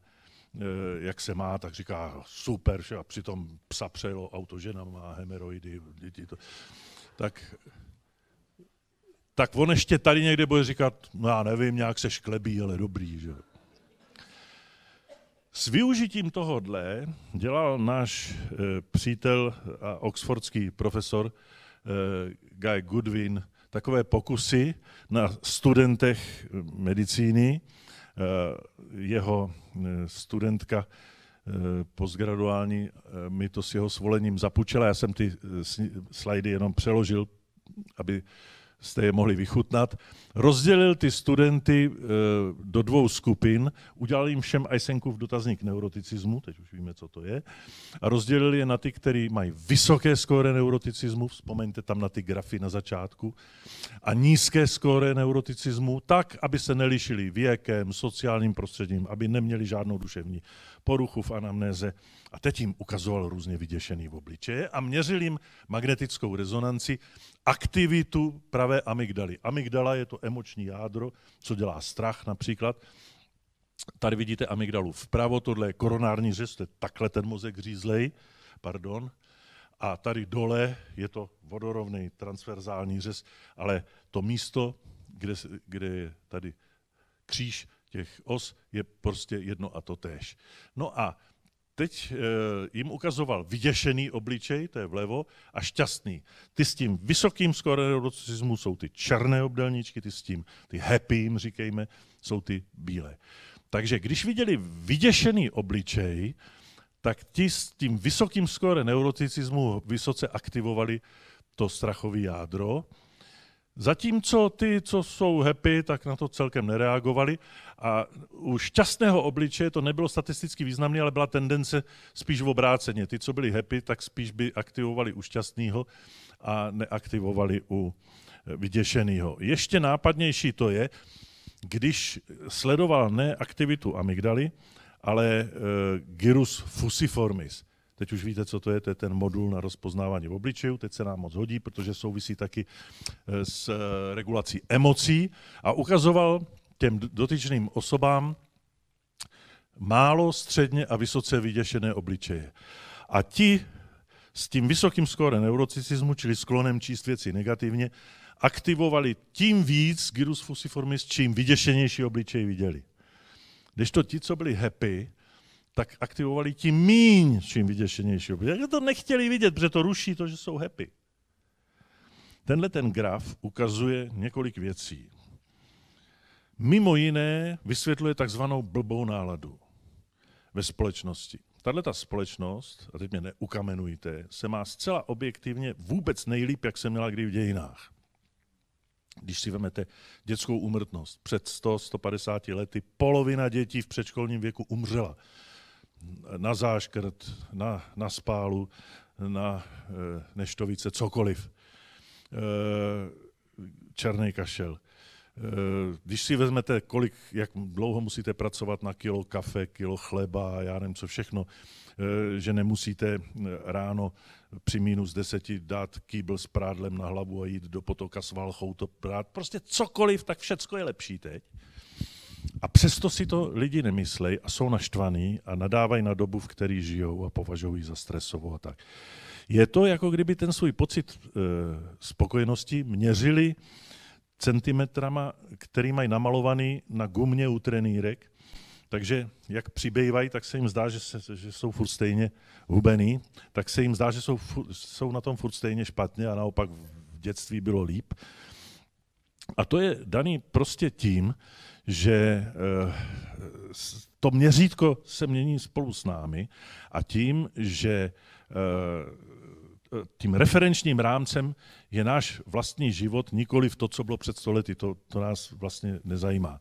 jak se má, tak říká super, a přitom psa přejelo auto, žena má hemeroidy. Děti to. Tak tak on ještě tady někde bude říkat, no já nevím, nějak se šklebí, ale dobrý. Že? S využitím tohodle dělal náš e, přítel a oxfordský profesor e, Guy Goodwin takové pokusy na studentech eh, medicíny. E, jeho studentka postgraduální mi to s jeho svolením zapůjčila. Já jsem ty slajdy jenom přeložil, aby jste je mohli vychutnat, rozdělil ty studenty eh, do dvou skupin, udělal jim všem Eisenkův dotazník neuroticismu, teď už víme, co to je, a rozdělil je na ty, kteří mají vysoké skóre neuroticismu, vzpomeňte tam na ty grafy na začátku, a nízké skóre neuroticismu, tak, aby se nelišili věkem, sociálním prostředím, aby neměli žádnou duševní poruchu v anamnéze a teď jim ukazoval různě vyděšený v obličeje a měřil jim magnetickou rezonanci aktivitu pravé amygdaly. Amygdala je to emoční jádro, co dělá strach například. Tady vidíte amygdalu vpravo, tohle je koronární řez, to je takhle ten mozek řízlej, pardon, a tady dole je to vodorovný transverzální řez, ale to místo, kde, kde je tady kříž, těch os je prostě jedno a to též. No a teď eh, jim ukazoval vyděšený obličej, to je vlevo, a šťastný. Ty s tím vysokým skórem jsou ty černé obdelníčky, ty s tím, ty happy jim říkejme, jsou ty bílé. Takže když viděli vyděšený obličej, tak ti s tím vysokým skóre neuroticismu vysoce aktivovali to strachové jádro Zatímco ty, co jsou happy, tak na to celkem nereagovali a u šťastného obličeje to nebylo statisticky významné, ale byla tendence spíš v obráceně. Ty, co byli happy, tak spíš by aktivovali u šťastného a neaktivovali u eh, vyděšeného. Ještě nápadnější to je, když sledoval ne aktivitu amygdaly, ale e, gyrus fusiformis. Teď už víte, co to je, to je ten modul na rozpoznávání v obličeju, teď se nám moc hodí, protože souvisí taky eh, s eh, regulací emocí a ukazoval těm dotyčným osobám málo, středně a vysoce vyděšené obličeje. A ti s tím vysokým skóre neurocicismu, čili sklonem číst věci negativně, aktivovali tím víc gyrus fusiformis, čím vyděšenější obličej viděli. Když to ti, co byli happy, tak aktivovali tím míň, čím vyděšenější. Jak to nechtěli vidět, protože to ruší to, že jsou happy. Tenhle ten graf ukazuje několik věcí. Mimo jiné vysvětluje takzvanou blbou náladu ve společnosti. Tahle ta společnost, a teď mě neukamenujte, se má zcela objektivně vůbec nejlíp, jak se měla kdy v dějinách. Když si vezmete dětskou úmrtnost, před 100-150 lety polovina dětí v předškolním věku umřela na záškrt, na, na spálu, na eh, neštovice, cokoliv. Eh, černý kašel. Eh, když si vezmete, kolik, jak dlouho musíte pracovat na kilo kafe, kilo chleba, já nevím co všechno, že nemusíte ráno při minus deseti dát kýbl s prádlem na hlavu a jít do potoka s valchou to prát. Prostě cokoliv, tak všecko je lepší teď. A přesto si to lidi nemyslej a jsou naštvaní a nadávají na dobu, v který žijou a považují za stresovou a tak. Je to, jako kdyby ten svůj pocit e, spokojenosti měřili centimetrama, který mají namalovaný na gumě u trenýrek, takže jak přibývají, tak se jim zdá, že, se, že jsou furt stejně hubený, tak se jim zdá, že jsou, jsou na tom furt stejně špatně a naopak v dětství bylo líp, a to je daný prostě tím, že eh, to měřítko se mění spolu s námi a tím, že eh, tím referenčním rámcem je náš vlastní život, nikoli v to, co bylo před stolety, to, to nás vlastně nezajímá.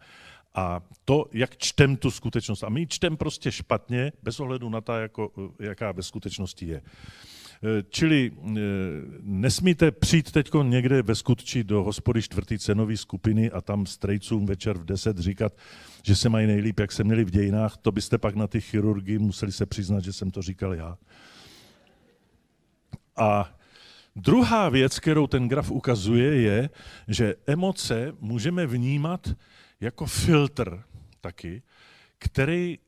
A to, jak čtem tu skutečnost, a my čtem prostě špatně, bez ohledu na to, jako, jaká ve skutečnosti je. Eh, čili eh, nesmíte přijít teď někde ve skutči do hospody čtvrtý cenové skupiny a tam strejcům večer v 10 říkat, že se mají nejlíp, jak se měli v dějinách, to byste pak na ty chirurgii museli se přiznat, že jsem to říkal já. A druhá věc, kterou ten graf ukazuje, je, že emoce můžeme vnímat jako filtr taky, který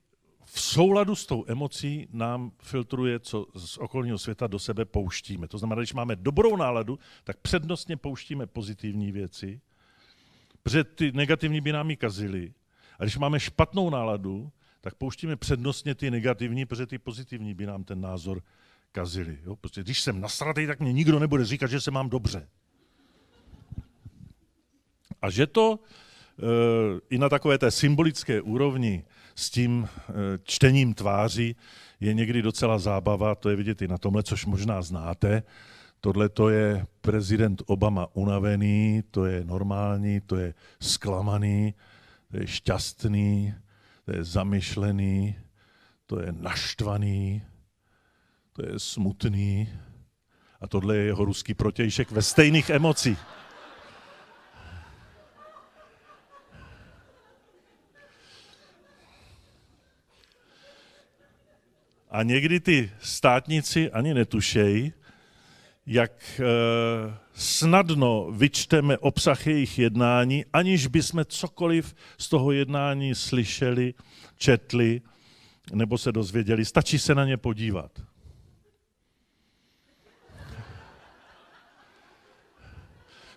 v souladu s tou emocí nám filtruje, co z okolního světa do sebe pouštíme. To znamená, když máme dobrou náladu, tak přednostně pouštíme pozitivní věci, protože ty negativní by nám ji kazily. A když máme špatnou náladu, tak pouštíme přednostně ty negativní, protože ty pozitivní by nám ten názor kazily. Prostě když jsem nasratý, tak mě nikdo nebude říkat, že se mám dobře. A že to e, i na takové té symbolické úrovni s tím eh, čtením tváří je někdy docela zábava, to je vidět i na tomhle, což možná znáte. Tohle to je prezident Obama unavený, to je normální, to je zklamaný, to je šťastný, to je zamyšlený, to je naštvaný, to je smutný. A tohle je jeho ruský protějšek ve stejných emocích. A někdy ty státníci ani netušejí, jak eh, snadno vyčteme obsah jejich jednání, aniž bychom cokoliv z toho jednání slyšeli, četli nebo se dozvěděli. Stačí se na ně podívat.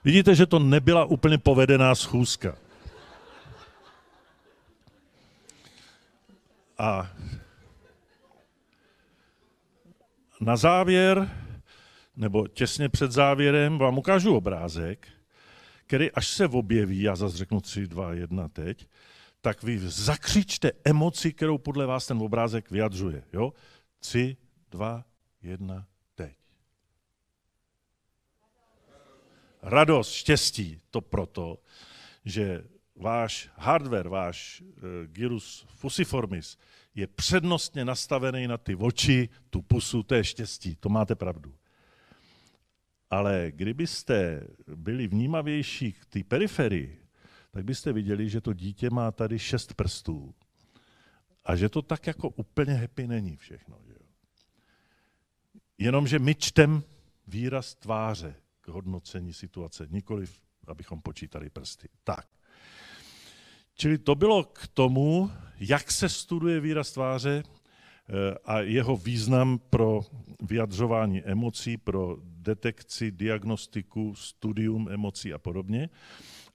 Vidíte, že to nebyla úplně povedená schůzka. A na závěr, nebo těsně před závěrem, vám ukážu obrázek, který až se objeví, já zase řeknu 3, 2, 1 teď, tak vy zakřičte emoci, kterou podle vás ten obrázek vyjadřuje. Jo? 3, 2, 1, teď. Radost, štěstí, to proto, že váš hardware, váš eh, gyrus fusiformis je přednostně nastavený na ty oči, tu pusu, to je štěstí, to máte pravdu. Ale kdybyste byli vnímavější k té periferii, tak byste viděli, že to dítě má tady šest prstů a že to tak jako úplně happy není všechno. Že jo? Jenomže my čtem výraz tváře k hodnocení situace, nikoli, abychom počítali prsty. Tak. Čili to bylo k tomu, jak se studuje výraz tváře eh, a jeho význam pro vyjadřování emocí, pro detekci, diagnostiku, studium emocí a podobně.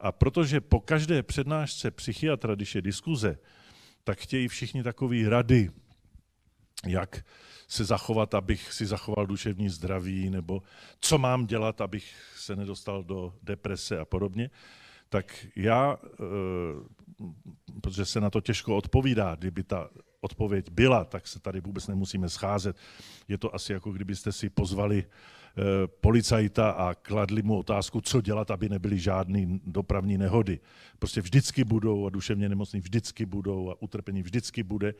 A protože po každé přednášce psychiatra, když je diskuze, tak chtějí všichni takový rady, jak se zachovat, abych si zachoval duševní zdraví, nebo co mám dělat, abych se nedostal do deprese a podobně tak já, eh, protože se na to těžko odpovídá, kdyby ta odpověď byla, tak se tady vůbec nemusíme scházet. Je to asi jako kdybyste si pozvali eh, policajta a kladli mu otázku, co dělat, aby nebyly žádné dopravní nehody. Prostě vždycky budou a duševně nemocní vždycky budou a utrpení vždycky bude.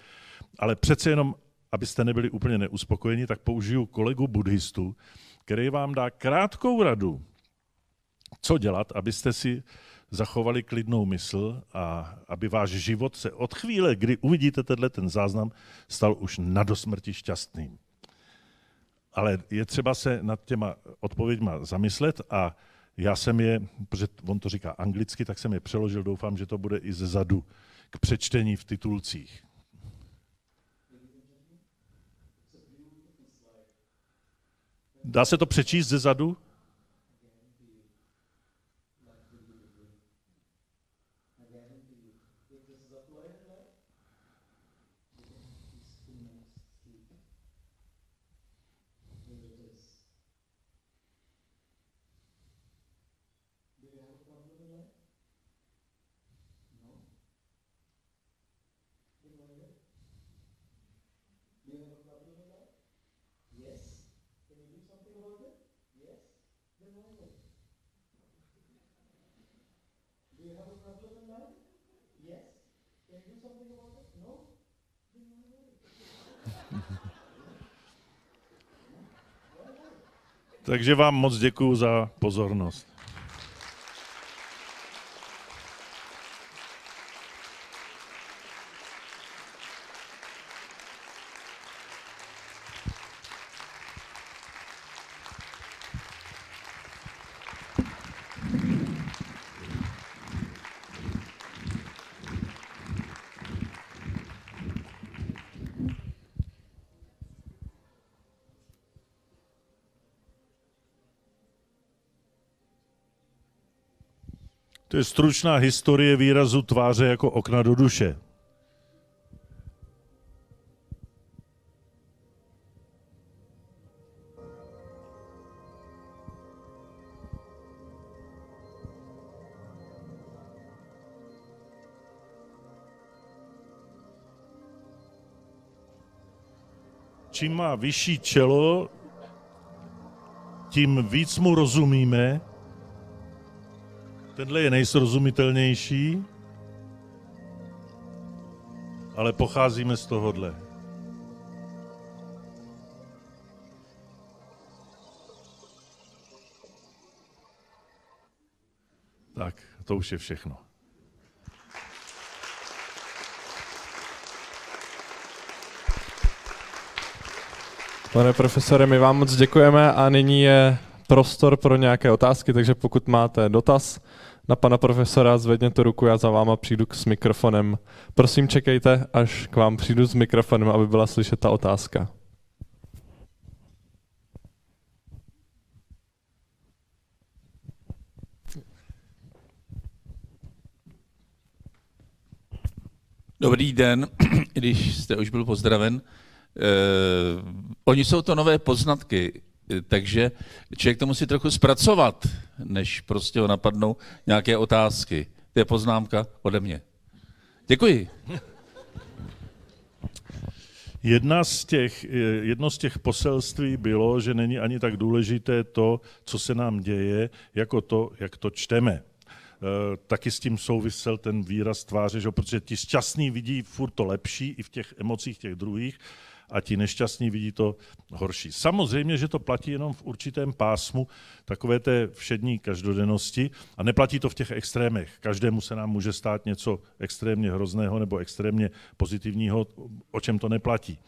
Ale přece jenom, abyste nebyli úplně neuspokojeni, tak použiju kolegu buddhistu, který vám dá krátkou radu, co dělat, abyste si zachovali klidnou mysl a aby váš život se od chvíle, kdy uvidíte tenhle ten záznam, stal už na dosmrti šťastným. Ale je třeba se nad těma odpověďma zamyslet a já jsem je, protože on to říká anglicky, tak jsem je přeložil, doufám, že to bude i zezadu k přečtení v titulcích. Dá se to přečíst zezadu? Takže vám moc děkuji za pozornost. To je stručná historie výrazu tváře jako okna do duše. Čím má vyšší čelo, tím víc mu rozumíme Tenhle je nejsrozumitelnější, ale pocházíme z tohohle. Tak, to už je všechno. Pane profesore, my vám moc děkujeme a nyní je prostor pro nějaké otázky, takže pokud máte dotaz na pana profesora, zvedněte ruku, já za váma přijdu s mikrofonem. Prosím, čekejte, až k vám přijdu s mikrofonem, aby byla slyšet ta otázka. Dobrý den, když jste už byl pozdraven. Eh, oni jsou to nové poznatky. Takže člověk to musí trochu zpracovat, než prostě ho napadnou nějaké otázky. To je poznámka ode mě. Děkuji. Jedna z těch, jedno z těch poselství bylo, že není ani tak důležité to, co se nám děje, jako to, jak to čteme. E, taky s tím souvisel ten výraz tváře, že protože ti šťastní vidí furt to lepší i v těch emocích těch druhých, a ti nešťastní vidí to horší. Samozřejmě, že to platí jenom v určitém pásmu takové té všední každodennosti a neplatí to v těch extrémech. Každému se nám může stát něco extrémně hrozného nebo extrémně pozitivního, o čem to neplatí.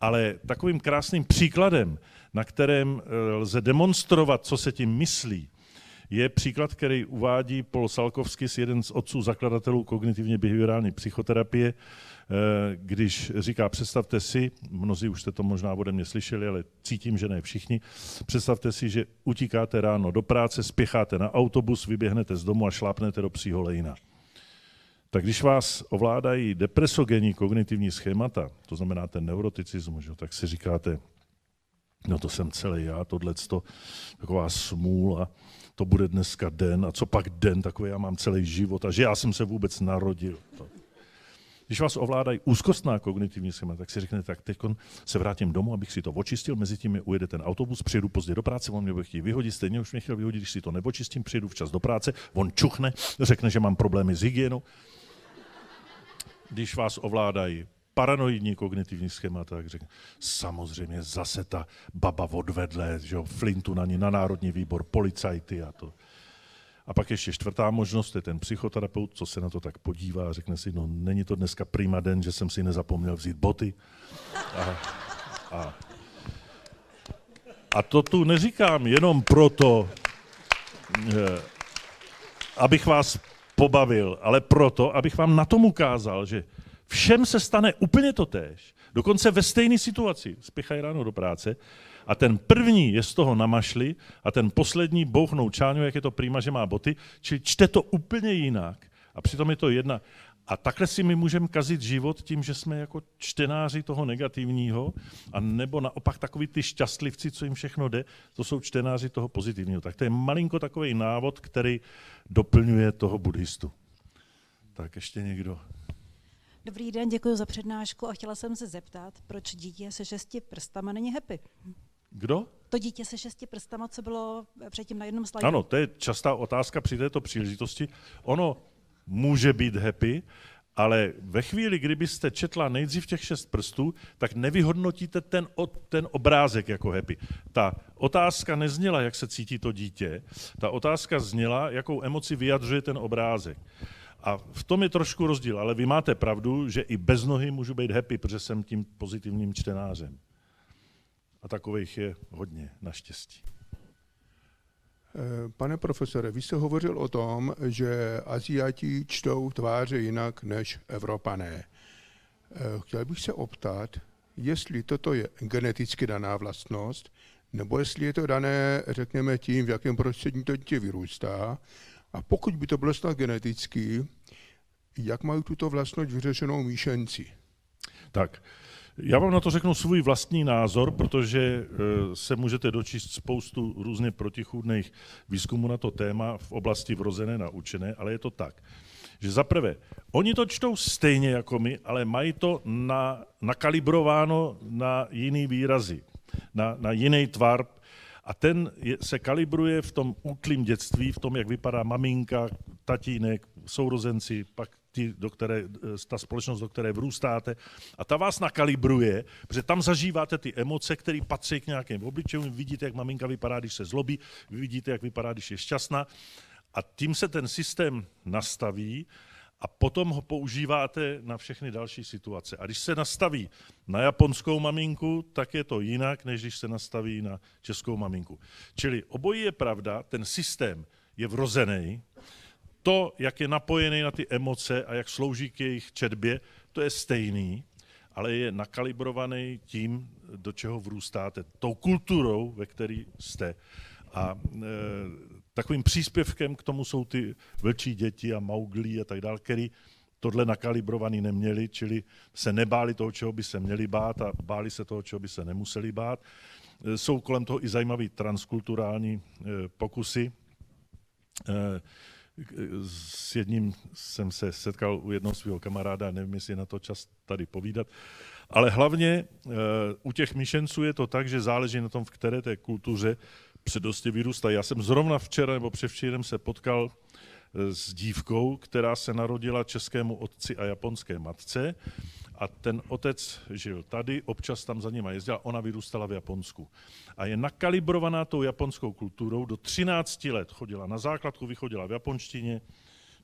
Ale takovým krásným příkladem, na kterém eh, lze demonstrovat, co se tím myslí, je příklad, který uvádí Paul Salkovsky, jeden z otců zakladatelů kognitivně behaviorální psychoterapie, eh, když říká, představte si, mnozí už jste to možná ode mě slyšeli, ale cítím, že ne všichni, představte si, že utíkáte ráno do práce, spěcháte na autobus, vyběhnete z domu a šlápnete do psího lejna. Tak když vás ovládají depresogenní kognitivní schémata, to znamená ten neuroticismus, tak si říkáte, no to jsem celý já, tohle to taková smůla to bude dneska den a co pak den, takový já mám celý život a že já jsem se vůbec narodil. Když vás ovládají úzkostná kognitivní schéma, tak si řeknete, tak teď se vrátím domů, abych si to očistil, mezi tím mi ujede ten autobus, přijdu pozdě do práce, on mě bude chtít vyhodit, stejně už mě chtěl vyhodit, když si to neočistím, přijdu včas do práce, on čuchne, řekne, že mám problémy s hygienou. Když vás ovládají paranoidní kognitivní schéma, tak řekne, samozřejmě zase ta baba odvedle, že jo, flintu na ní, na národní výbor, policajty a to. A pak ještě čtvrtá možnost je ten psychoterapeut, co se na to tak podívá a řekne si, no není to dneska prima den, že jsem si nezapomněl vzít boty. A, a, a to tu neříkám jenom proto, že, abych vás pobavil, ale proto, abych vám na tom ukázal, že Všem se stane úplně to tež. Dokonce ve stejné situaci. Spěchají ráno do práce a ten první je z toho namašli a ten poslední bouchnou čáňu, jak je to prýma, že má boty, čili čte to úplně jinak a přitom je to jedna. A takhle si my můžeme kazit život tím, že jsme jako čtenáři toho negativního, a nebo naopak takový ty šťastlivci, co jim všechno jde, to jsou čtenáři toho pozitivního. Tak to je malinko takový návod, který doplňuje toho buddhistu. Tak ještě někdo. Dobrý den, děkuji za přednášku a chtěla jsem se zeptat, proč dítě se šesti prstama není happy? Kdo? To dítě se šesti prstama, co bylo eh, předtím na jednom slajdu. Ano, to je častá otázka při této příležitosti. Ono může být happy, ale ve chvíli, kdybyste četla nejdřív těch šest prstů, tak nevyhodnotíte ten, ten obrázek jako happy. Ta otázka nezněla, jak se cítí to dítě, ta otázka zněla, jakou emoci vyjadřuje ten obrázek. A v tom je trošku rozdíl, ale vy máte pravdu, že i bez nohy můžu být happy, protože jsem tím pozitivním čtenářem. A takových je hodně, naštěstí. Eh, pane profesore, vy jste hovořil o tom, že Aziati čtou tváře jinak než Evropané. Eh, chtěl bych se optat, jestli toto je geneticky daná vlastnost, nebo jestli je to dané, řekněme, tím, v jakém prostředí to dítě vyrůstá, a pokud by to bylo snad genetický, jak mají tuto vlastnost vyřešenou míšenci? Tak, já vám na to řeknu svůj vlastní názor, protože eh, se můžete dočíst spoustu různě protichůdných výzkumů na to téma v oblasti vrozené naučené, ale je to tak, že zaprvé, oni to čtou stejně jako my, ale mají to na, nakalibrováno na jiný výrazy, na, na jiný tvar, a ten je, se kalibruje v tom útlým dětství, v tom, jak vypadá maminka, tatínek, sourozenci, pak ty, do které, eh, ta společnost, do které vrůstáte. A ta vás nakalibruje, protože tam zažíváte ty emoce, které patří k nějakým obličejům. Vidíte, jak maminka vypadá, když se zlobí, vidíte, jak vypadá, když je šťastná. A tím se ten systém nastaví a potom ho používáte na všechny další situace. A když se nastaví na japonskou maminku, tak je to jinak, než když se nastaví na českou maminku. Čili obojí je pravda, ten systém je vrozený, to, jak je napojený na ty emoce a jak slouží k jejich četbě, to je stejný, ale je nakalibrovaný tím, do čeho vrůstáte, tou kulturou, ve které jste. A e, Takovým příspěvkem k tomu jsou ty vlčí děti a mauglí a tak dále, který tohle nakalibrovaný neměli, čili se nebáli toho, čeho by se měli bát a báli se toho, čeho by se nemuseli bát. Eh, jsou kolem toho i zajímavé transkulturální eh, pokusy. Eh, s jedním jsem se setkal u jednoho svého kamaráda, nevím, jestli je na to čas tady povídat, ale hlavně u těch myšenců je to tak, že záleží na tom, v které té kultuře předostě vyrůstají. Já jsem zrovna včera nebo převčírem se potkal eh, s dívkou, která se narodila českému otci a japonské matce a ten otec žil tady, občas tam za nima jezdila, ona vyrůstala v Japonsku. A je nakalibrovaná tou japonskou kulturou, do 13 let chodila na základku, vychodila v japonštině,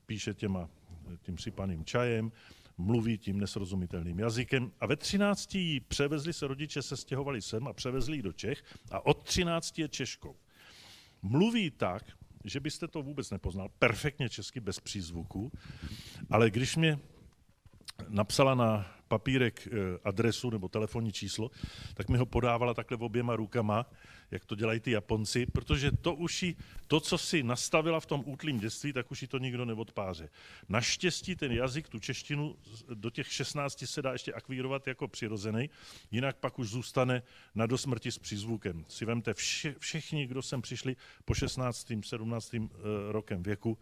píše těma, eh, tím sypaným čajem, mluví tím nesrozumitelným jazykem. A ve 13. ji převezli se rodiče, se stěhovali sem a převezli ji do Čech a od 13. je Češkou. Mluví tak, že byste to vůbec nepoznal, perfektně česky, bez přízvuku, ale když mě napsala na papírek eh, adresu nebo telefonní číslo, tak mi ho podávala takhle oběma rukama jak to dělají ty Japonci, protože to už jí, to, co si nastavila v tom útlým dětství, tak už ji to nikdo neodpáře. Naštěstí ten jazyk, tu češtinu do těch 16 se dá ještě akvírovat jako přirozený, jinak pak už zůstane na dosmrti s přízvukem. Si vemte vše, všichni, kdo sem přišli po 16. 17. Eh, rokem věku,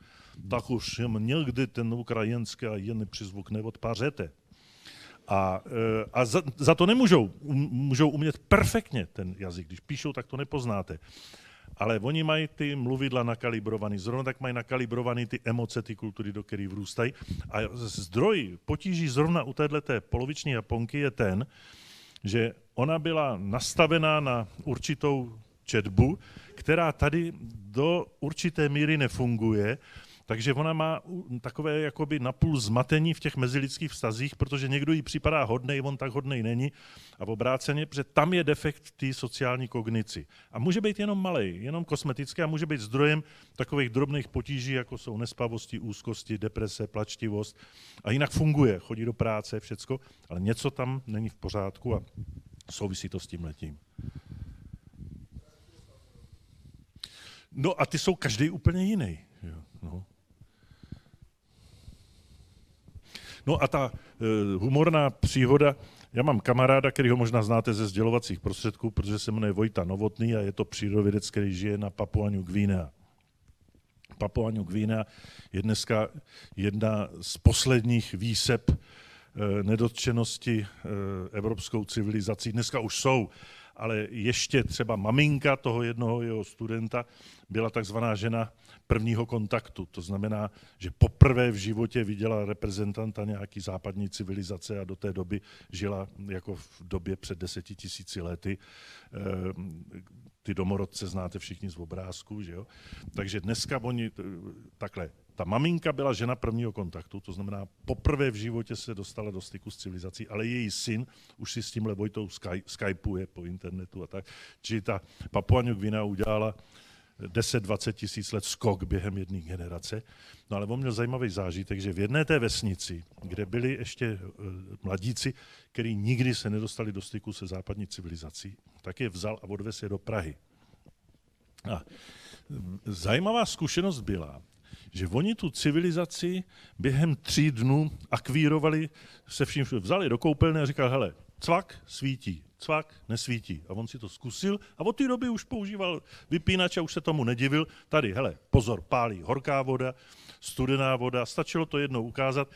tak už jim někdy ten ukrajinský a jiný přízvuk neodpářete. A, eh, a za, za to nemůžou. Um, můžou umět perfektně ten jazyk. Když píšou, tak to nepoznáte. Ale oni mají ty mluvidla nakalibrovaný, zrovna tak mají nakalibrovaný ty emoce, ty kultury, do kterých vrůstají. A zdroj potíží zrovna u této poloviční Japonky je ten, že ona byla nastavená na určitou četbu, která tady do určité míry nefunguje takže ona má takové jakoby napůl zmatení v těch mezilidských vztazích, protože někdo jí připadá hodnej, on tak hodnej není a v obráceně, protože tam je defekt té sociální kognici. A může být jenom malý, jenom kosmetický a může být zdrojem takových drobných potíží, jako jsou nespavosti, úzkosti, deprese, plačtivost. A jinak funguje, chodí do práce, všecko, ale něco tam není v pořádku a souvisí to s tím letím. No a ty jsou každý úplně jiný. Jo, no. No a ta eh, humorná příhoda, já mám kamaráda, který ho možná znáte ze sdělovacích prostředků, protože se jmenuje Vojta Novotný a je to přírodovědec, který žije na Papuaniu Gvínea. Papuaniu Gvínea je dneska jedna z posledních uh, nedotčenosti eh, evropskou civilizací. Dneska už jsou, ale ještě třeba maminka toho jednoho jeho studenta byla takzvaná žena prvního kontaktu. To znamená, že poprvé v životě viděla reprezentanta nějaký západní civilizace a do té doby žila jako v době před deseti tisíci lety. Ehm, ty domorodce znáte všichni z obrázků, že jo? Takže dneska oni, takhle, ta maminka byla žena prvního kontaktu, to znamená, poprvé v životě se dostala do styku s civilizací, ale její syn už si s tímhle Vojtou skypuje po internetu a tak. Čili ta Papua New Guinea udělala 10-20 tisíc let skok během jedné generace. No ale on měl zajímavý zážitek, že v jedné té vesnici, kde byli ještě eh, mladíci, kteří nikdy se nedostali do styku se západní civilizací, tak je vzal a odvez je do Prahy. A hm, zajímavá zkušenost byla, že oni tu civilizaci během tří dnů akvírovali se vším, vzali do koupelny a říkali, hele, cvak svítí, cvak nesvítí. A on si to zkusil a od té doby už používal vypínač a už se tomu nedivil. Tady, hele, pozor, pálí horká voda, studená voda, stačilo to jednou ukázat.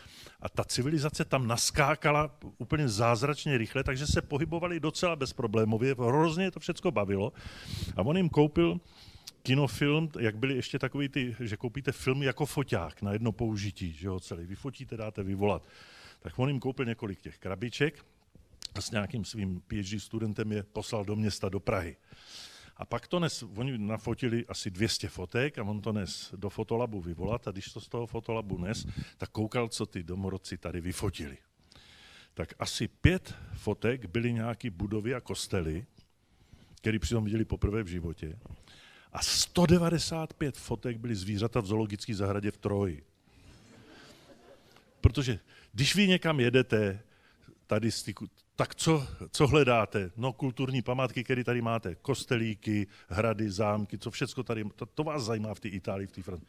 A ta civilizace tam naskákala úplně zázračně rychle, takže se pohybovali docela bezproblémově, hrozně to všechno bavilo. A on jim koupil kinofilm, jak byly ještě takový ty, že koupíte film jako foťák na jedno použití, že ho celý vyfotíte, dáte vyvolat. Tak on jim koupil několik těch krabiček s nějakým svým PhD studentem je poslal do města do Prahy. A pak to nes, oni nafotili asi 200 fotek a on to nes do fotolabu vyvolat a když to z toho fotolabu nes, tak koukal, co ty domorodci tady vyfotili. Tak asi pět fotek byly nějaké budovy a kostely, které přitom viděli poprvé v životě. A 195 fotek byly zvířata v zoologické zahradě v Troji. Protože když vy někam jedete, tady z ty tak co, co hledáte? No kulturní památky, které tady máte. Kostelíky, hrady, zámky, co všechno tady, to, to vás zajímá v té Itálii, v té Francii.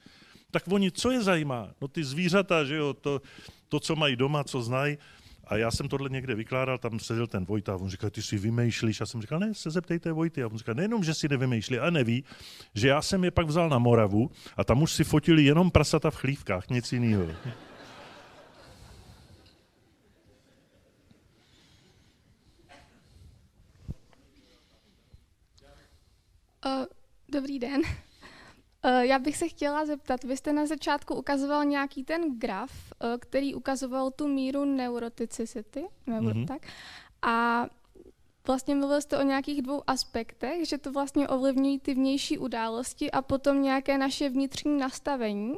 Tak oni, co je zajímá? No ty zvířata, že jo, to, to co mají doma, co znají. A já jsem tohle někde vykládal, tam seděl ten Vojta a on říkal, ty si vymýšlíš. A jsem říkal, ne, se zeptejte Vojty. A on říkal, nejenom, že si nevymýšlí, a neví, že já jsem je pak vzal na Moravu a tam už si fotili jenom prasata v chlívkách, nic jiného. Uh, dobrý den. Eh, já bych se chtěla zeptat, vy jste na začátku ukazoval nějaký ten graf, eh, který ukazoval tu míru neuroticity, nebo mm-hmm. tak, a vlastně mluvil jste o nějakých dvou aspektech, že to vlastně ovlivňují ty vnější události a potom nějaké naše vnitřní nastavení.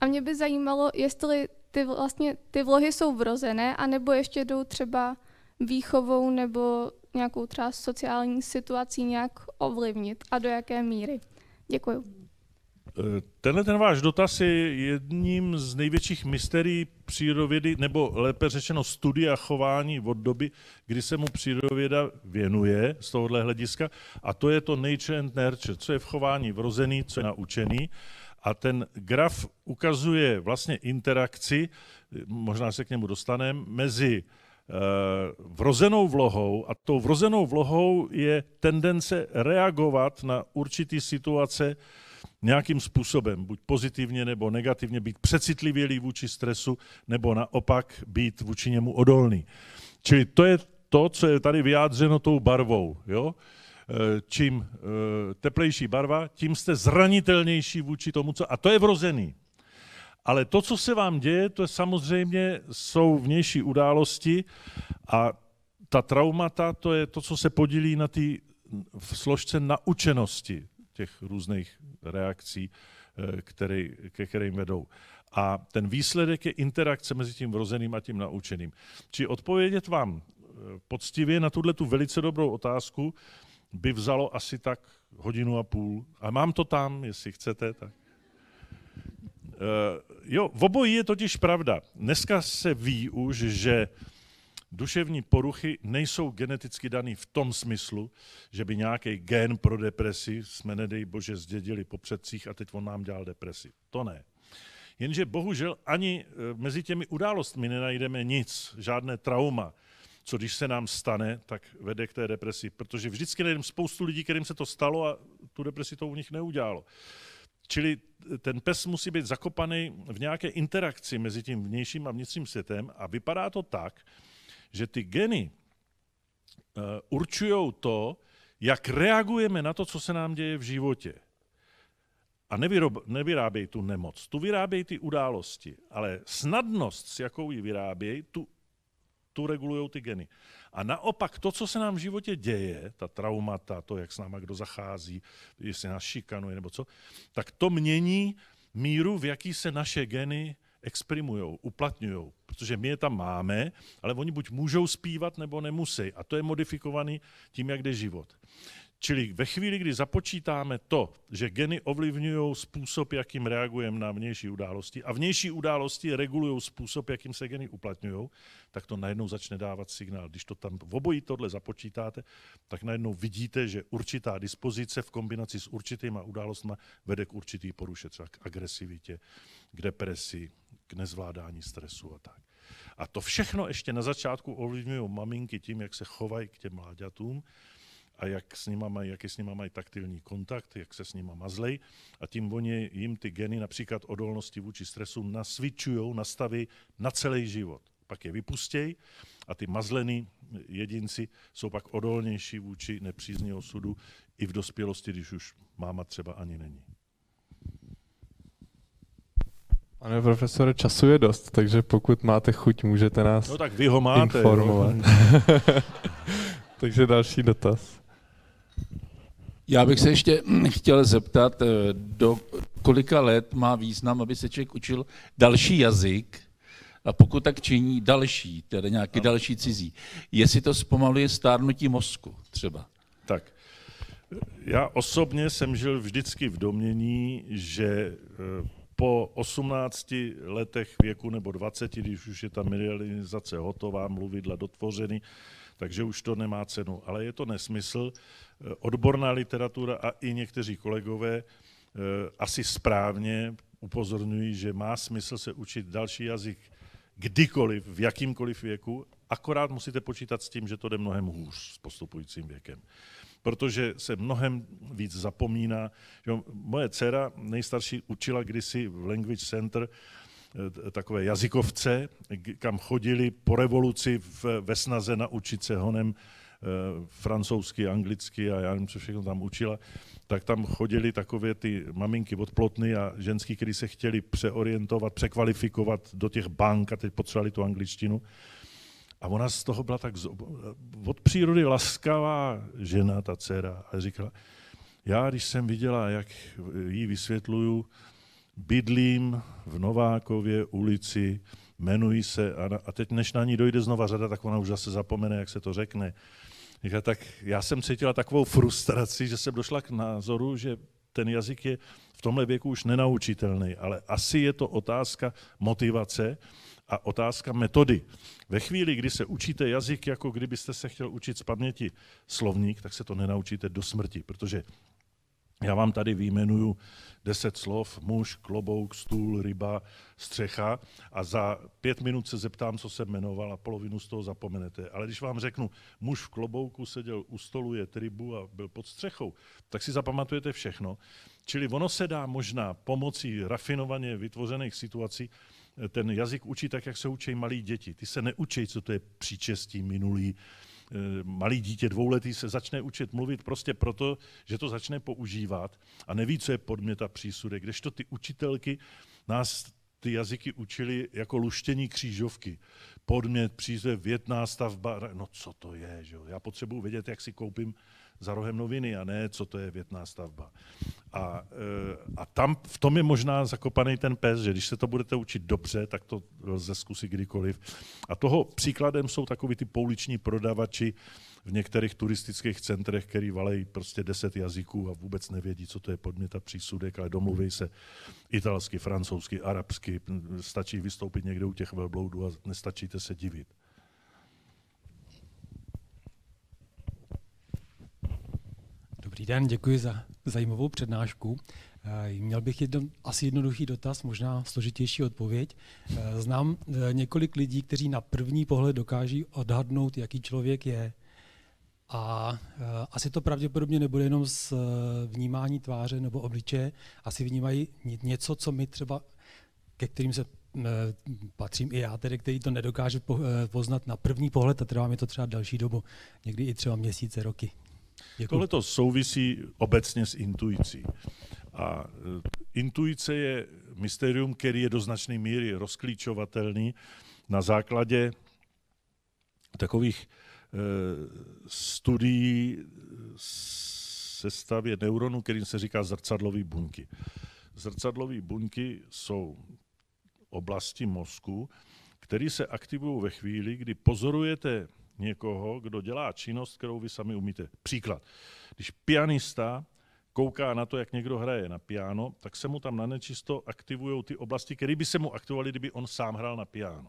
A mě by zajímalo, jestli ty, vlastně, ty vlohy jsou vrozené, anebo ještě jdou třeba výchovou nebo nějakou třeba sociální situací nějak ovlivnit a do jaké míry? Děkuju. Eh, tenhle ten váš dotaz je jedním z největších mysterií přírodovědy, nebo lépe řečeno studia chování od doby, kdy se mu přírodověda věnuje z tohohle hlediska. A to je to nature and nurture, co je v chování vrozený, co je naučený. A ten graf ukazuje vlastně interakci, eh, možná se k němu dostaneme, mezi Eh, vrozenou vlohou a tou vrozenou vlohou je tendence reagovat na určitý situace nějakým způsobem, buď pozitivně nebo negativně, být přecitlivělý vůči stresu nebo naopak být vůči němu odolný. Čili to je to, co je tady vyjádřeno tou barvou. Jo? Eh, čím eh, teplejší barva, tím jste zranitelnější vůči tomu, co... A to je vrozený. Ale to, co se vám děje, to je samozřejmě jsou vnější události a ta traumata, to je to, co se podílí na té složce naučenosti těch různých reakcí, eh, který, ke kterým vedou. A ten výsledek je interakce mezi tím vrozeným a tím naučeným. Či odpovědět vám eh, poctivě na tuhle tu velice dobrou otázku by vzalo asi tak hodinu a půl. A mám to tam, jestli chcete, tak. Eh, jo, v obojí je totiž pravda. Dneska se ví už, že duševní poruchy nejsou geneticky daný v tom smyslu, že by nějaký gen pro depresi jsme, nedej bože, zdědili po předcích a teď on nám dělal depresi. To ne. Jenže bohužel ani eh, mezi těmi událostmi nenajdeme nic, žádné trauma, co když se nám stane, tak vede k té depresi. Protože vždycky najdeme spoustu lidí, kterým se to stalo a tu depresi to u nich neudělalo. Čili ten pes musí být zakopaný v nějaké interakci mezi tím vnějším a vnitřním světem a vypadá to tak, že ty geny eh, určují to, jak reagujeme na to, co se nám děje v životě. A nevyrábějí tu nemoc, tu vyrábějí ty události, ale snadnost, s jakou ji vyrábějí, tu, tu regulují ty geny. A naopak to, co se nám v životě děje, ta traumata, to, jak s náma kdo zachází, jestli nás šikanuje nebo co, tak to mění míru, v jaký se naše geny exprimují, uplatňují, protože my je tam máme, ale oni buď můžou zpívat, nebo nemusí. A to je modifikovaný tím, jak jde život. Čili ve chvíli, kdy započítáme to, že geny ovlivňují způsob, jakým reagujeme na vnější události a vnější události regulují způsob, jakým se geny uplatňují, tak to najednou začne dávat signál. Když to tam v obojí tohle započítáte, tak najednou vidíte, že určitá dispozice v kombinaci s určitýma událostmi vede k určitý poruše, třeba k agresivitě, k depresi, k nezvládání stresu a tak. A to všechno ještě na začátku ovlivňují maminky tím, jak se chovají k těm mláďatům a jak s nima mají, jaký s nima mají taktilní kontakt, jak se s nima mazlej a tím oni jim ty geny například odolnosti vůči stresu nasvičují, nastaví na celý život. Pak je vypustěj a ty mazlený jedinci jsou pak odolnější vůči nepřízní osudu i v dospělosti, když už máma třeba ani není. Pane profesore, času je dost, takže pokud máte chuť, můžete nás No tak vy ho máte. Informovat. takže další dotaz. Já bych se ještě chtěl zeptat, eh, do kolika let má význam, aby se člověk učil další jazyk, a pokud tak činí další, tedy nějaký no. další cizí, jestli to zpomaluje stárnutí mozku třeba. Tak. Já osobně jsem žil vždycky v domění, že eh, po 18 letech věku nebo 20, když už je ta medializace hotová, mluvidla dotvořeny, takže už to nemá cenu. Ale je to nesmysl. Eh, odborná literatura a i někteří kolegové eh, asi správně upozorňují, že má smysl se učit další jazyk kdykoliv, v jakýmkoliv věku, akorát musíte počítat s tím, že to jde mnohem hůř s postupujícím věkem. Protože se mnohem víc zapomíná. Moje dcera nejstarší učila kdysi v Language Center Eh, takové jazykovce, kam chodili po revoluci ve snaze naučit se honem eh, francouzsky, anglicky a já nevím, co všechno tam učila, tak tam chodili takové ty maminky odplotny a ženský, kteří se chtěli přeorientovat, překvalifikovat do těch bank a teď potřebovali tu angličtinu. A ona z toho byla tak od přírody laskavá žena, ta dcera, a říkala, já když jsem viděla, jak jí vysvětluju Bydlím v Novákově ulici, jmenuji se a, a teď, než na ní dojde znova řada, tak ona už zase zapomene, jak se to řekne. Já, tak já jsem cítila takovou frustraci, že jsem došla k názoru, že ten jazyk je v tomhle věku už nenaučitelný, ale asi je to otázka motivace a otázka metody. Ve chvíli, kdy se učíte jazyk, jako kdybyste se chtěl učit z paměti slovník, tak se to nenaučíte do smrti, protože já vám tady výjmenuju deset slov, muž, klobouk, stůl, ryba, střecha a za pět minut se zeptám, co se jmenoval a polovinu z toho zapomenete. Ale když vám řeknu, muž v klobouku seděl u stolu, je rybu a byl pod střechou, tak si zapamatujete všechno. Čili ono se dá možná pomocí rafinovaně vytvořených situací eh, ten jazyk učit tak, jak se učí malí děti. Ty se neučí, co to je příčestí minulý, Eh, malý dítě dvouletý se začne učit mluvit prostě proto, že to začne používat a neví, co je podmět a přísudek. Kdežto ty učitelky nás ty jazyky učili jako luštění křížovky. Podmět, přízev, větná stavba, no co to je, že? já potřebuji vědět, jak si koupím za rohem noviny a ne, co to je větná stavba. A, eh, a tam v tom je možná zakopaný ten pes, že když se to budete učit dobře, tak to lze zkusit kdykoliv. A toho příkladem jsou takový ty pouliční prodavači v některých turistických centrech, který valejí prostě deset jazyků a vůbec nevědí, co to je podmět a přísudek, ale domluví se italsky, francouzsky, arabsky, stačí vystoupit někde u těch velbloudů a nestačíte se divit. Dobrý den, děkuji za zajímavou přednášku. Eh, měl bych jedno, asi jednoduchý dotaz, možná složitější odpověď. Eh, znám eh, několik lidí, kteří na první pohled dokáží odhadnout, jaký člověk je. A asi to pravděpodobně nebude jenom z vnímání tváře nebo obliče, asi vnímají něco, co my třeba, ke kterým se patřím i já, tedy, který to nedokáže poznat na první pohled a trvá mi to třeba další dobu, někdy i třeba měsíce, roky. Tohle to souvisí obecně s intuicí. A e, intuice je mysterium, který je do značné míry rozklíčovatelný na základě takových e, studií sestavě neuronů, kterým se říká zrcadlové buňky. Zrcadlové buňky jsou oblasti mozku, které se aktivují ve chvíli, kdy pozorujete někoho, kdo dělá činnost, kterou vy sami umíte. Příklad. Když pianista kouká na to, jak někdo hraje na piano, tak se mu tam na nečisto aktivují ty oblasti, které by se mu aktivovaly, kdyby on sám hrál na piano.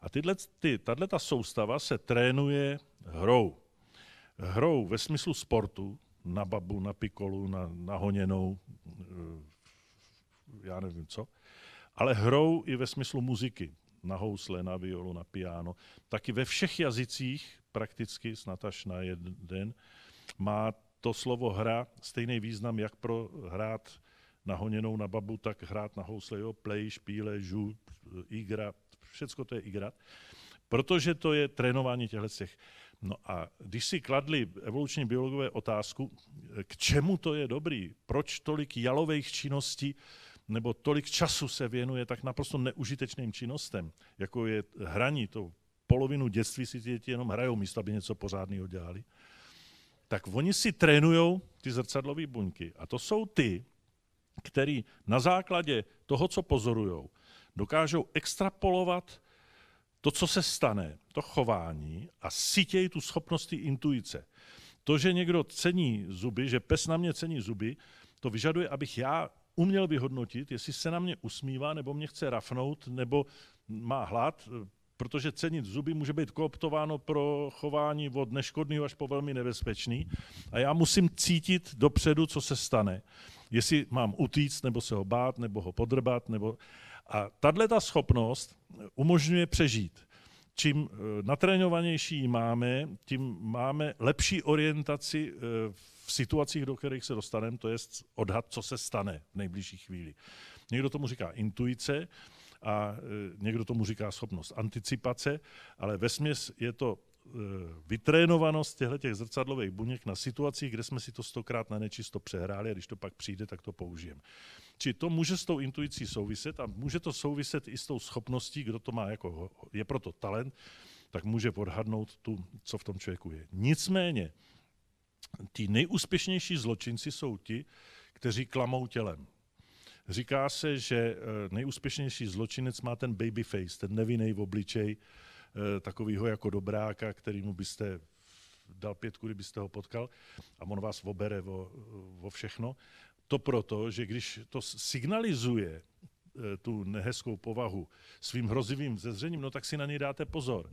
A tyhle, ty, tato soustava se trénuje hrou. Hrou ve smyslu sportu, na babu, na pikolu, na, na honěnou, eh, já nevím co, ale hrou i ve smyslu muziky na housle, na violu, na piano. Taky ve všech jazycích, prakticky snad až na jeden, má to slovo hra stejný význam, jak pro hrát nahoněnou na babu, tak hrát na housle, jo, play, špíle, žu, igra, všecko to je igra. Protože to je trénování těchto těch. No a když si kladli evoluční biologové otázku, k čemu to je dobrý, proč tolik jalových činností, nebo tolik času se věnuje tak naprosto neužitečným činnostem, jako je hraní, to polovinu dětství si děti jenom hrajou, místo aby něco pořádného dělali, tak oni si trénují ty zrcadlové buňky. A to jsou ty, který na základě toho, co pozorují, dokážou extrapolovat to, co se stane, to chování a sítějí tu schopnosti intuice. To, že někdo cení zuby, že pes na mě cení zuby, to vyžaduje, abych já uměl vyhodnotit, jestli se na mě usmívá, nebo mě chce rafnout, nebo má hlad, protože cenit zuby může být kooptováno pro chování od neškodného až po velmi nebezpečný. A já musím cítit dopředu, co se stane. Jestli mám utíct, nebo se ho bát, nebo ho podrbat. Nebo... A tahle ta schopnost umožňuje přežít. Čím eh, natrénovanější máme, tím máme lepší orientaci eh, v v situacích, do kterých se dostaneme, to je odhad, co se stane v nejbližší chvíli. Někdo tomu říká intuice a e, někdo tomu říká schopnost anticipace, ale ve směs je to e, vytrénovanost těchto zrcadlových buněk na situacích, kde jsme si to stokrát na nečisto přehráli a když to pak přijde, tak to použijeme. Či to může s tou intuicí souviset a může to souviset i s tou schopností, kdo to má jako, je proto talent, tak může odhadnout tu, co v tom člověku je. Nicméně, ty nejúspěšnější zločinci jsou ti, kteří klamou tělem. Říká se, že eh, nejúspěšnější zločinec má ten baby face, ten nevinný obličej, eh, takovýho jako dobráka, kterýmu byste dal pětku, kdybyste ho potkal a on vás obere o, o všechno. To proto, že když to signalizuje eh, tu nehezkou povahu svým hrozivým zezřením, no tak si na něj dáte pozor.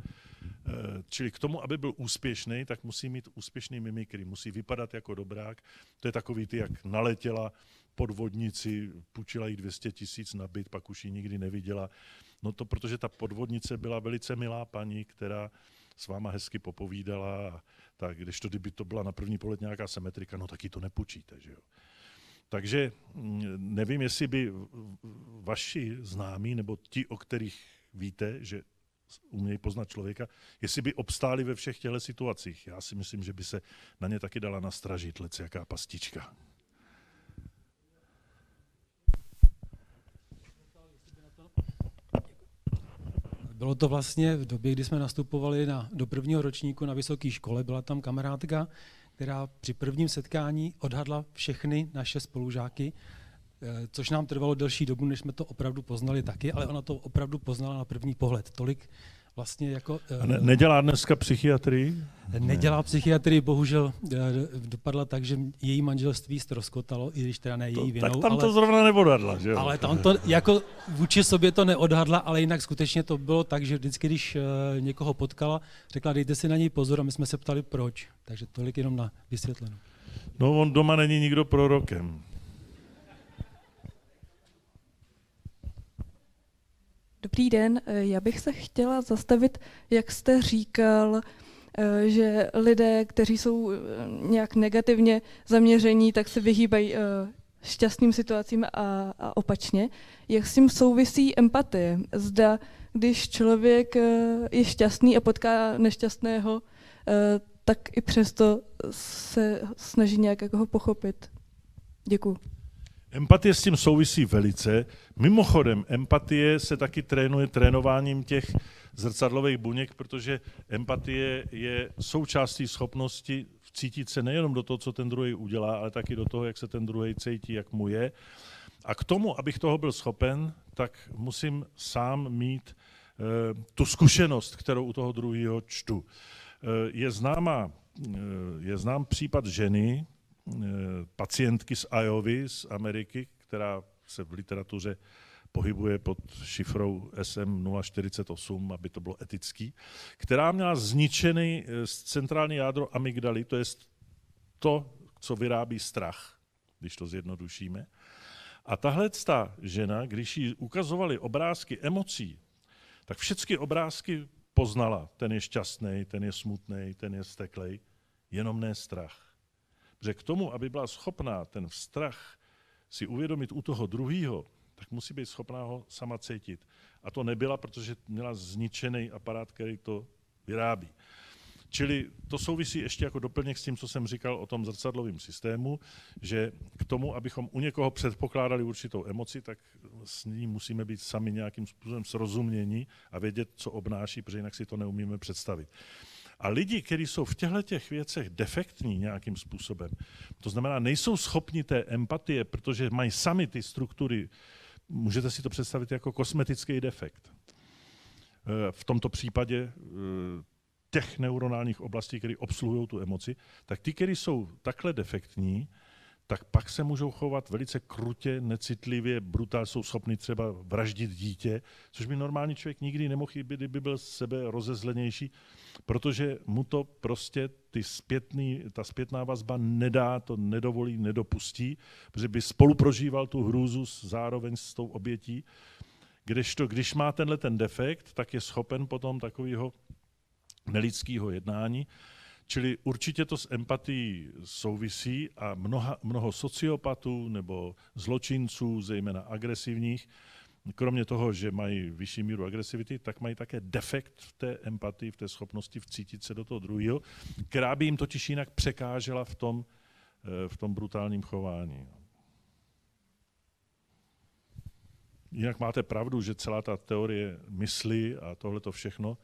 Eh, čili k tomu, aby byl úspěšný, tak musí mít úspěšný mimikry, musí vypadat jako dobrák. To je takový ty, jak naletěla podvodnici, půjčila jí 200 tisíc na byt, pak už ji nikdy neviděla. No to protože ta podvodnice byla velice milá paní, která s váma hezky popovídala a tak, když to kdyby to byla na první pohled nějaká symetrika, no taky to nepůjčíte, že jo. Takže mm, nevím, jestli by vaši známí nebo ti, o kterých víte, že umějí poznat člověka, jestli by obstáli ve všech těchto situacích. Já si myslím, že by se na ně taky dala nastražit lec jaká pastička. Bylo to vlastně v době, kdy jsme nastupovali na, do prvního ročníku na vysoké škole. Byla tam kamarádka, která při prvním setkání odhadla všechny naše spolužáky Eh, což nám trvalo delší dobu, než jsme to opravdu poznali taky, ale ona to opravdu poznala na první pohled. Tolik vlastně jako... Eh, a ne, nedělá dneska psychiatrii? Nedělá ne. psychiatrii, bohužel eh, dopadla tak, že její manželství ztroskotalo, i když teda ne její vinou. Tak tam ale, to zrovna neodhadla, že jo? Ale tam to jako vůči sobě to neodhadla, ale jinak skutečně to bylo tak, že vždycky, když někoho potkala, řekla, dejte si na něj pozor a my jsme se ptali, proč. Takže tolik jenom na vysvětlenou. No on doma není nikdo prorokem. Dobrý den, eh, já bych se chtěla zastavit, jak jste říkal, eh, že lidé, kteří jsou eh, nějak negativně zaměření, tak se vyhýbají šťastným situacím a, a opačně. Jak s tím souvisí empatie? Zda, když člověk je šťastný a potká nešťastného, tak i přesto se snaží nějak jako ho pochopit. Děkuji. Empatie s tím souvisí velice. Mimochodem, empatie se taky trénuje trénováním těch zrcadlových buněk, protože empatie je součástí schopnosti cítit se nejenom do toho, co ten druhý udělá, ale taky do toho, jak se ten druhý cítí, jak mu je. A k tomu, abych toho byl schopen, tak musím sám mít e, tu zkušenost, kterou u toho druhého čtu. E, je, známá, e, je znám případ ženy, Eh, pacientky z Iowa, z Ameriky, která se v literatuře pohybuje pod šifrou SM048, aby to bylo etický, která měla zničený eh, centrální jádro amygdaly, to je to, co vyrábí strach, když to zjednodušíme. A tahle ta žena, když jí ukazovali obrázky emocí, tak všechny obrázky poznala. Ten je šťastný, ten je smutný, ten je steklej, jenom ne strach. Že k tomu, aby byla schopná ten strach si uvědomit u toho druhého, tak musí být schopná ho sama cítit. A to nebyla, protože měla zničený aparát, který to vyrábí. Čili to souvisí ještě jako doplněk s tím, co jsem říkal o tom zrcadlovém systému, že k tomu, abychom u někoho předpokládali určitou emoci, tak s ní musíme být sami nějakým způsobem srozumění a vědět, co obnáší, protože jinak si to neumíme představit. A lidi, kteří jsou v těchto těch věcech defektní nějakým způsobem, to znamená, nejsou schopni té empatie, protože mají sami ty struktury, můžete si to představit jako kosmetický defekt. Eh, v tomto případě eh, těch neuronálních oblastí, které obsluhují tu emoci, tak ty, které jsou takhle defektní, tak pak se můžou chovat velice krutě, necitlivě, brutálně, jsou schopni třeba vraždit dítě, což by normální člověk nikdy nemohl, kdyby byl sebe rozezlenější, protože mu to prostě ty zpětný, ta zpětná vazba nedá, to nedovolí, nedopustí, protože by spolu prožíval tu hrůzu zároveň s tou obětí, kdežto když má tenhle ten defekt, tak je schopen potom takového nelidského jednání, Čili určitě to s empatií souvisí a mnoha, mnoho sociopatů nebo zločinců, zejména agresivních, kromě toho, že mají vyšší míru agresivity, tak mají také defekt v té empatii, v té schopnosti vcítit se do toho druhého, která by jim totiž jinak překážela v tom, eh, v tom brutálním chování. Jinak máte pravdu, že celá ta teorie mysli a tohle to všechno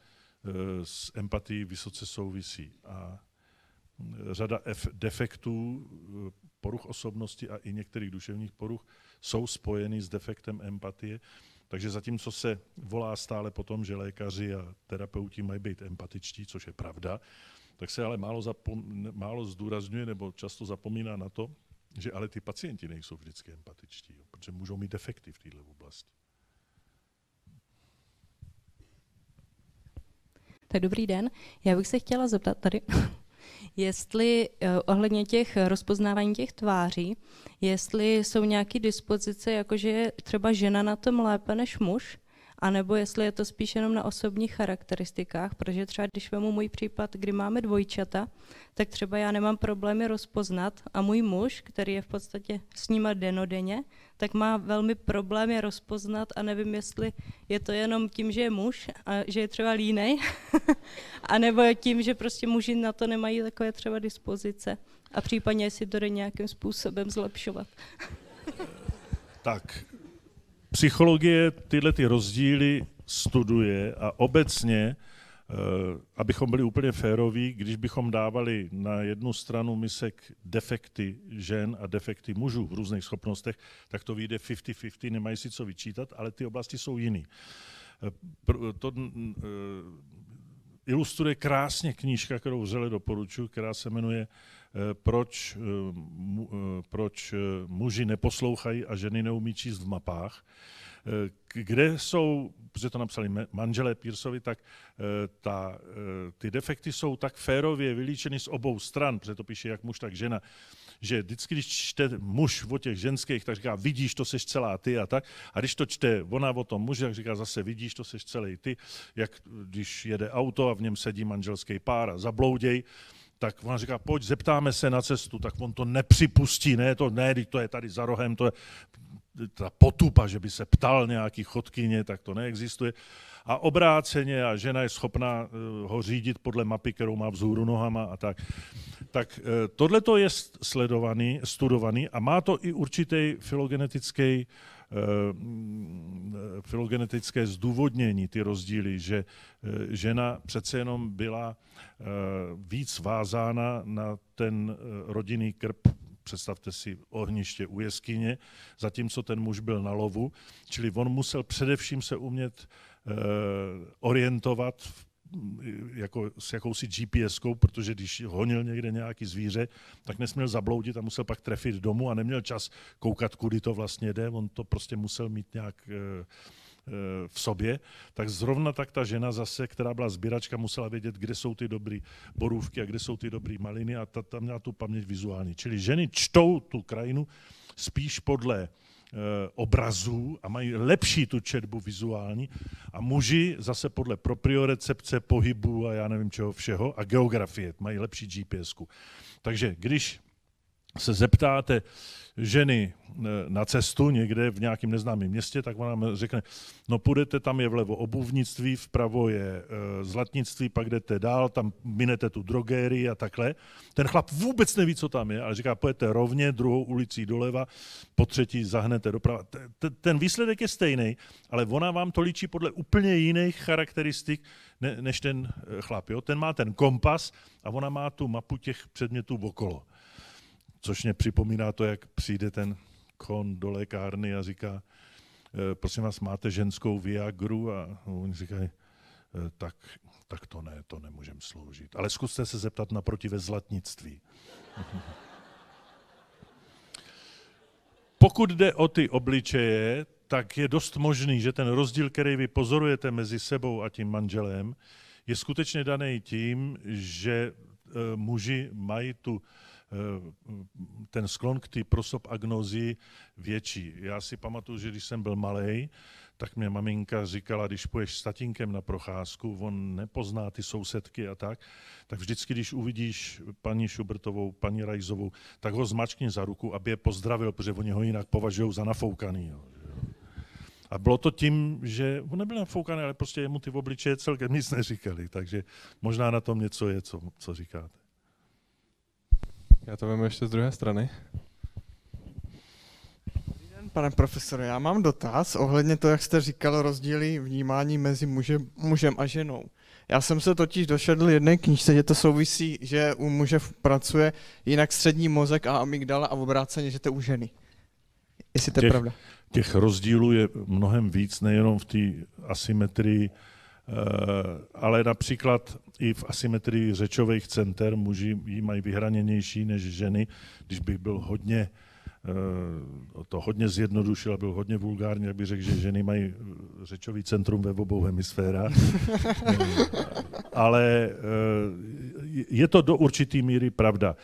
Eh, s empatií vysoce souvisí. A eh, řada defektů, eh, poruch osobnosti a i některých duševních poruch jsou spojeny s defektem empatie. Takže zatímco se volá stále po tom, že lékaři a terapeuti mají být empatičtí, což je pravda, tak se ale málo, zapom- málo zdůrazňuje nebo často zapomíná na to, že ale ty pacienti nejsou vždycky empatičtí, protože můžou mít defekty v této oblasti. Tak dobrý den. Já bych se chtěla zeptat tady, jestli uh, ohledně těch rozpoznávání těch tváří, jestli jsou nějaké dispozice, jakože třeba žena na tom lépe než muž, anebo jestli je to spíš jenom na osobních charakteristikách, protože třeba když vemu můj případ, kdy máme dvojčata, tak třeba já nemám problémy rozpoznat a můj muž, který je v podstatě s nima denodenně, tak má velmi problémy rozpoznat a nevím, jestli je to jenom tím, že je muž a že je třeba línej, anebo tím, že prostě muži na to nemají takové třeba dispozice a případně jestli to jde nějakým způsobem zlepšovat. tak, Psychologie tyhle ty rozdíly studuje a obecně, eh, abychom byli úplně féroví, když bychom dávali na jednu stranu misek defekty žen a defekty mužů v různých schopnostech, tak to vyjde 50-50, nemají si co vyčítat, ale ty oblasti jsou jiný. Eh, to mm, eh, ilustruje krásně knížka, kterou vřele doporučuji, která se jmenuje proč, eh, eh, proč eh, muži neposlouchají a ženy neumí číst v mapách. Kde jsou, protože to napsali manželé Pírsovi, tak ta, ty defekty jsou tak férově vylíčeny z obou stran, protože to píše jak muž, tak žena, že vždycky, když čte muž o těch ženských, tak říká, vidíš, to seš celá ty a tak. A když to čte ona o tom muži, tak říká, zase vidíš, to seš celý ty, jak když jede auto a v něm sedí manželský pár a zablouděj, tak ona říká, pojď, zeptáme se na cestu, tak on to nepřipustí, ne, to ne, to je tady za rohem, to je ta potupa, že by se ptal nějaký chodkyně, tak to neexistuje. A obráceně, a žena je schopná eh, ho řídit podle mapy, kterou má vzhůru nohama a tak. Tak eh, tohle to je sledovaný, studovaný a má to i určitý filogenetický uh, Eh, eh, filogenetické zdůvodnění, ty rozdíly, že eh, žena přece jenom byla víc vázána na ten rodinný krb, představte si ohniště u jeskyně, zatímco ten muž byl na lovu, čili on musel především se umět orientovat v jako s jakousi kou, protože když honil někde nějaký zvíře, tak nesměl zabloudit a musel pak trefit domů a neměl čas koukat, kudy to vlastně jde, on to prostě musel mít nějak eh, eh, v sobě, tak zrovna tak ta žena zase, která byla sběračka, musela vědět, kde jsou ty dobré borůvky a kde jsou ty dobré maliny a ta, tam měla tu paměť vizuální. Čili ženy čtou tu krajinu spíš podle Eh, obrazů a mají lepší tu četbu vizuální a muži zase podle propriorecepce, pohybu a já nevím čeho všeho a geografie mají lepší gps -ku. Takže když se zeptáte ženy eh, na cestu někde v nějakém neznámém městě, tak ona vám řekne, no půjdete, tam je vlevo obuvnictví, vpravo je eh, zlatnictví, pak jdete dál, tam minete tu drogérii a takhle. Ten chlap vůbec neví, co tam je, ale říká, pojďte rovně, druhou ulicí doleva, po třetí zahnete doprava. Ten výsledek je stejný, ale ona vám to líčí podle úplně jiných charakteristik, než ten eh, chlap. Jo? Ten má ten kompas a ona má tu mapu těch předmětů okolo. Což mě připomíná to, jak přijde ten kon do lékárny a říká, e, prosím vás, máte ženskou Viagru? A oni říkají, e, tak, tak to ne, to nemůžem sloužit. Ale zkuste se zeptat naproti ve zlatnictví. Pokud jde o ty obličeje, tak je dost možný, že ten rozdíl, který vy pozorujete mezi sebou a tím manželem, je skutečně daný tím, že e, muži mají tu Eh, ten sklon k té prosopagnozi větší. Já si pamatuju, že když jsem byl malý, tak mě maminka říkala, když půjdeš s tatínkem na procházku, on nepozná ty sousedky a tak, tak vždycky, když uvidíš paní Šubertovou, paní Rajzovou, tak ho zmačkni za ruku, aby je pozdravil, protože oni ho jinak považují za nafoukaný. Jo. A bylo to tím, že on nebyl nafoukaný, ale prostě jemu ty obličeje celkem nic neříkali, takže možná na tom něco je, co, co říkáte. Já to vím ještě z druhé strany. Pane profesore, já mám dotaz ohledně toho, jak jste říkal, rozdíly vnímání mezi muže, mužem a ženou. Já jsem se totiž došedl jedné knížce, že to souvisí, že u muže pracuje jinak střední mozek a amygdala a obráceně, že to u ženy. Jestli to je pravda. Těch rozdílů je mnohem víc, nejenom v té asymetrii Eh, ale například i v asymetrii řečových center muži ji mají vyhraněnější než ženy. Když bych byl hodně, eh, to hodně zjednodušil a byl hodně vulgární, jak bych řekl, že ženy mají eh, řečový centrum ve obou hemisférách. ale je to do určitý míry pravda.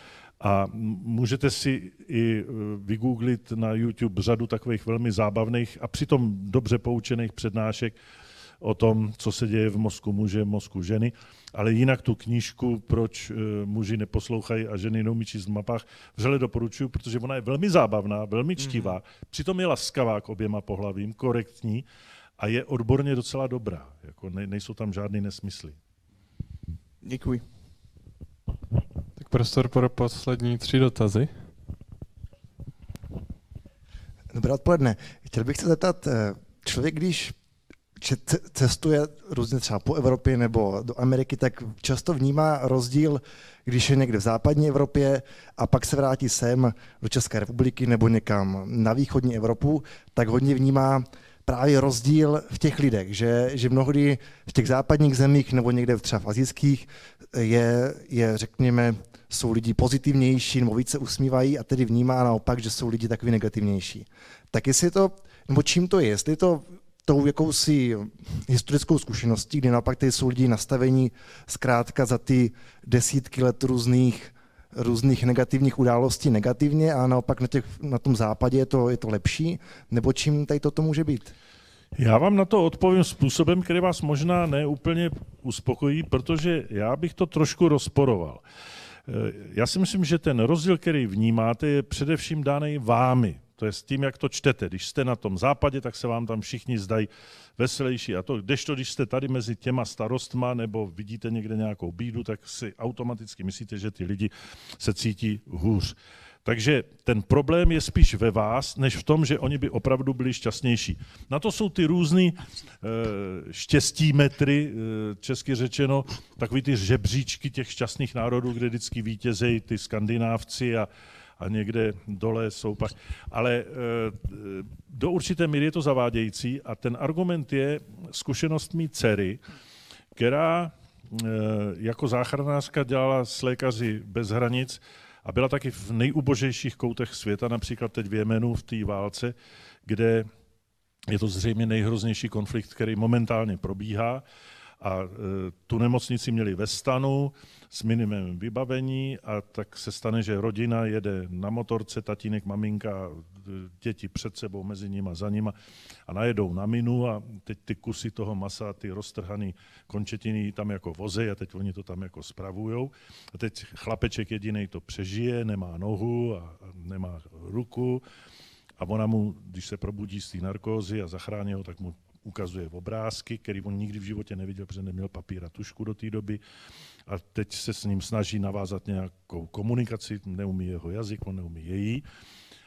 A můžete si i vygooglit na YouTube řadu takových velmi zábavných a přitom dobře poučených přednášek o tom, co se děje v mozku muže, v mozku ženy, ale jinak tu knížku, proč eh, muži neposlouchají a ženy neumí číst v mapách, vřele doporučuju, protože ona je velmi zábavná, velmi mhm. čtivá, mm-hmm. přitom je laskavá k oběma pohlavím, korektní a je odborně docela dobrá. Jako ne, nejsou tam žádný nesmysly. Děkuji. Tak prostor pro poslední tři dotazy. Dobré odpoledne. Chtěl bych se zeptat, eh, člověk, když že cestuje různě třeba po Evropě nebo do Ameriky, tak často vnímá rozdíl, když je někde v západní Evropě a pak se vrátí sem do České republiky nebo někam na východní Evropu, tak hodně vnímá právě rozdíl v těch lidech, že, že mnohdy v těch západních zemích nebo někde třeba v azijských je, je řekněme, jsou lidi pozitivnější nebo více usmívají a tedy vnímá naopak, že jsou lidi takový negativnější. Tak jestli to, nebo čím to je, jestli to tou jakousi historickou zkušeností, kdy naopak tady jsou lidi nastavení zkrátka za ty desítky let různých různých negativních událostí negativně a naopak na, těch, na tom západě je to, je to lepší, nebo čím tady toto může být? Já vám na to odpovím způsobem, který vás možná neúplně uspokojí, protože já bych to trošku rozporoval. E, já si myslím, že ten rozdíl, který vnímáte, je především daný vámi. To je s tím, jak to čtete. Když jste na tom západě, tak se vám tam všichni zdají veselější. A to, kdežto, když jste tady mezi těma starostma nebo vidíte někde nějakou bídu, tak si automaticky myslíte, že ty lidi se cítí hůř. Takže ten problém je spíš ve vás, než v tom, že oni by opravdu byli šťastnější. Na to jsou ty eh, štěstí metry, eh, česky řečeno, takový ty žebříčky těch šťastných národů, kde vždycky vítězejí ty skandinávci a, a někde dole jsou pak. Ale eh, do určité míry je to zavádějící a ten argument je zkušenostmi dcery, která eh, jako záchranářka dělala s lékaři bez hranic a byla taky v nejubožejších koutech světa, například teď v Jemenu v té válce, kde je to zřejmě nejhroznější konflikt, který momentálně probíhá a e, tu nemocnici měli ve stanu s minimem vybavení a tak se stane, že rodina jede na motorce, tatínek, maminka, e, děti před sebou, mezi nima, za nima a najedou na minu a teď ty kusy toho masa, ty roztrhané končetiny tam jako voze a teď oni to tam jako spravujou. A teď chlapeček jediný to přežije, nemá nohu a nemá ruku a ona mu, když se probudí z té narkózy a zachrání ho, tak mu ukazuje obrázky, který on nikdy v životě neviděl, protože neměl papír a tušku do té doby. A teď se s ním snaží navázat nějakou komunikaci, neumí jeho jazyk, on neumí její.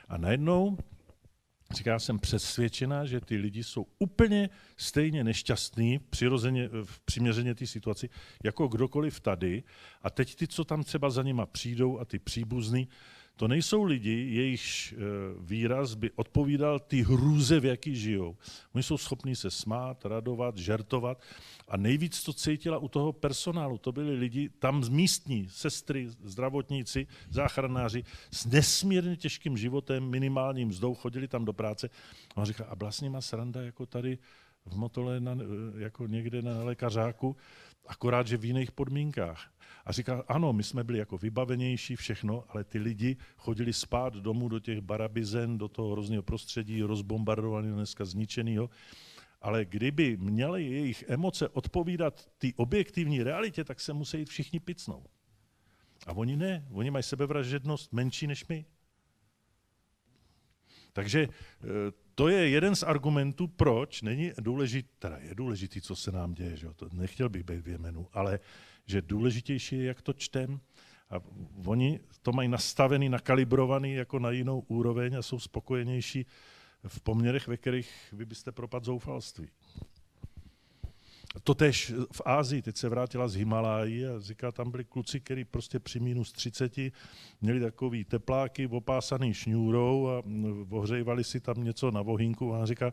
A najednou Říká, já jsem přesvědčená, že ty lidi jsou úplně stejně nešťastní přirozeně, v přiměřeně té situaci, jako kdokoliv tady. A teď ty, co tam třeba za nima přijdou a ty příbuzný, to nejsou lidi, jejichž eh, výraz by odpovídal ty hrůze, v jaký žijou. Oni jsou schopní se smát, radovat, žertovat a nejvíc to cítila u toho personálu. To byli lidi tam z místní, sestry, zdravotníci, záchranáři s nesmírně těžkým životem, minimálním mzdou, chodili tam do práce. A on říká, a vlastně má sranda jako tady v Motole na, eh, jako někde na lékařáku, akorát, že v jiných podmínkách. A říká, ano, my jsme byli jako vybavenější, všechno, ale ty lidi chodili spát domů do těch barabizen, do toho hrozného prostředí, rozbombardovaný, dneska zničeného. Ale kdyby měly jejich emoce odpovídat ty objektivní realitě, tak se musí jít všichni picnout. A oni ne, oni mají sebevražednost menší než my. Takže eh, to je jeden z argumentů, proč není důležitý, teda je důležitý, co se nám děje, že jo? To nechtěl bych být v jmenu, ale že důležitější je, jak to čtem. A oni to mají nastavený, nakalibrovaný jako na jinou úroveň a jsou spokojenější v poměrech, ve kterých vy byste propad zoufalství. Totež v Ázii, teď se vrátila z Himalají a říká, tam byli kluci, kteří prostě při minus 30 měli takový tepláky opásaný šňůrou a ohřejvali si tam něco na vohínku a ona říká,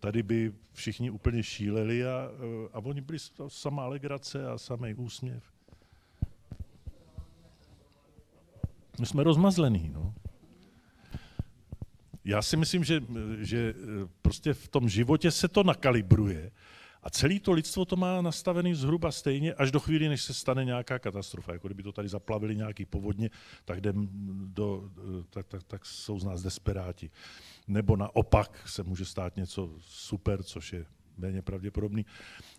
tady by všichni úplně šíleli a, a oni byli samá alegrace a samý úsměv. My jsme rozmazlený, no. Já si myslím, že, že e, prostě v tom životě se to nakalibruje a celé to lidstvo to má nastavený zhruba stejně, až do chvíli, než se stane nějaká katastrofa. Jako kdyby to tady zaplavili nějaký povodně, tak, jdem do, tak, tak, tak jsou z nás desperáti. Nebo naopak se může stát něco super, což je méně pravděpodobný.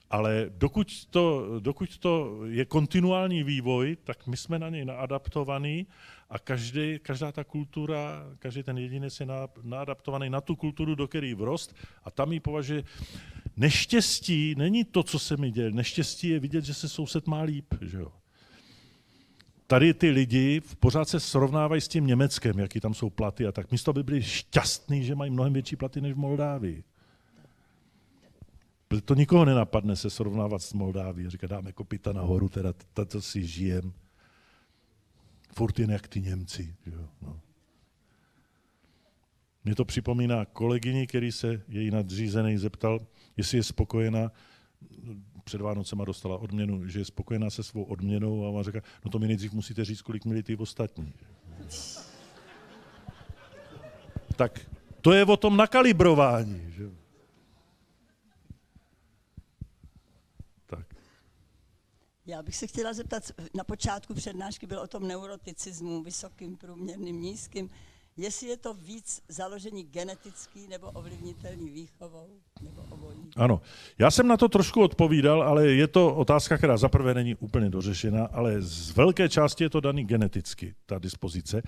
Ale dokud to, dokud to je kontinuální vývoj, tak my jsme na něj naadaptovaní a každý, každá ta kultura, každý ten jedinec je naadaptovaný na tu kulturu, do které vrost a tam ji považuje Neštěstí není to, co se mi děje. Neštěstí je vidět, že se soused má líp. Že jo? Tady ty lidi pořád se srovnávají s tím Německem, jaký tam jsou platy a tak. Místo aby byli šťastní, že mají mnohem větší platy než v Moldávii. To nikoho nenapadne se srovnávat s Moldávií. Říká, dáme kopita nahoru, teda to si žijem. Furt jen jak ty Němci. Že jo? No. Mě to připomíná kolegyni, který se její nadřízený zeptal, jestli je spokojená, před Vánocema dostala odměnu, že je spokojená se svou odměnou a ona říká, no to mi nejdřív musíte říct, kolik měli ty ostatní. tak to je o tom nakalibrování. Že? Tak. Já bych se chtěla zeptat, na počátku přednášky byl o tom neuroticismu, vysokým, průměrným, nízkým jestli je to víc založený genetický nebo ovlivnitelný výchovou, nebo obojí. Ano, já jsem na to trošku odpovídal, ale je to otázka, která zaprvé není úplně dořešena, ale z velké části je to daný geneticky, ta dispozice.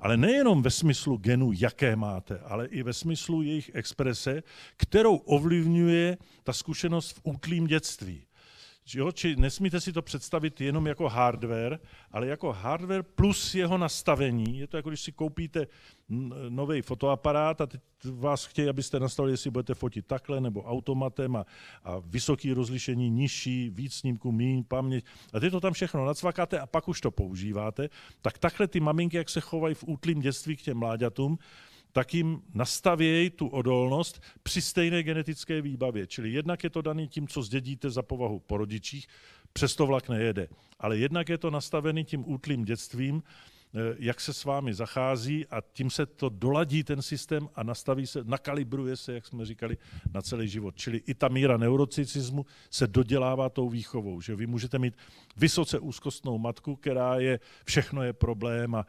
Ale nejenom ve smyslu genů, jaké máte, ale i ve smyslu jejich exprese, kterou ovlivňuje ta zkušenost v útlým dětství. Jo? Či nesmíte si to představit jenom jako hardware, ale jako hardware plus jeho nastavení. Je to jako když si koupíte nový fotoaparát a teď vás chtějí, abyste nastavili, jestli budete fotit takhle nebo automatem a, a vysoký rozlišení, nižší, víc snímků, míň, paměť. A ty to tam všechno nacvakáte a pak už to používáte. Tak takhle ty maminky, jak se chovají v útlým dětství k těm mláďatům, tak jim nastavějí tu odolnost při stejné genetické výbavě. Čili jednak je to daný tím, co zdědíte za povahu po rodičích, přesto vlak nejede. Ale jednak je to nastavený tím útlým dětstvím, Eh, jak se s vámi zachází a tím se to doladí ten systém a nastaví se, nakalibruje se, jak jsme říkali, na celý život. Čili i ta míra neuroticismu se dodělává tou výchovou, že vy můžete mít vysoce úzkostnou matku, která je, všechno je problém a,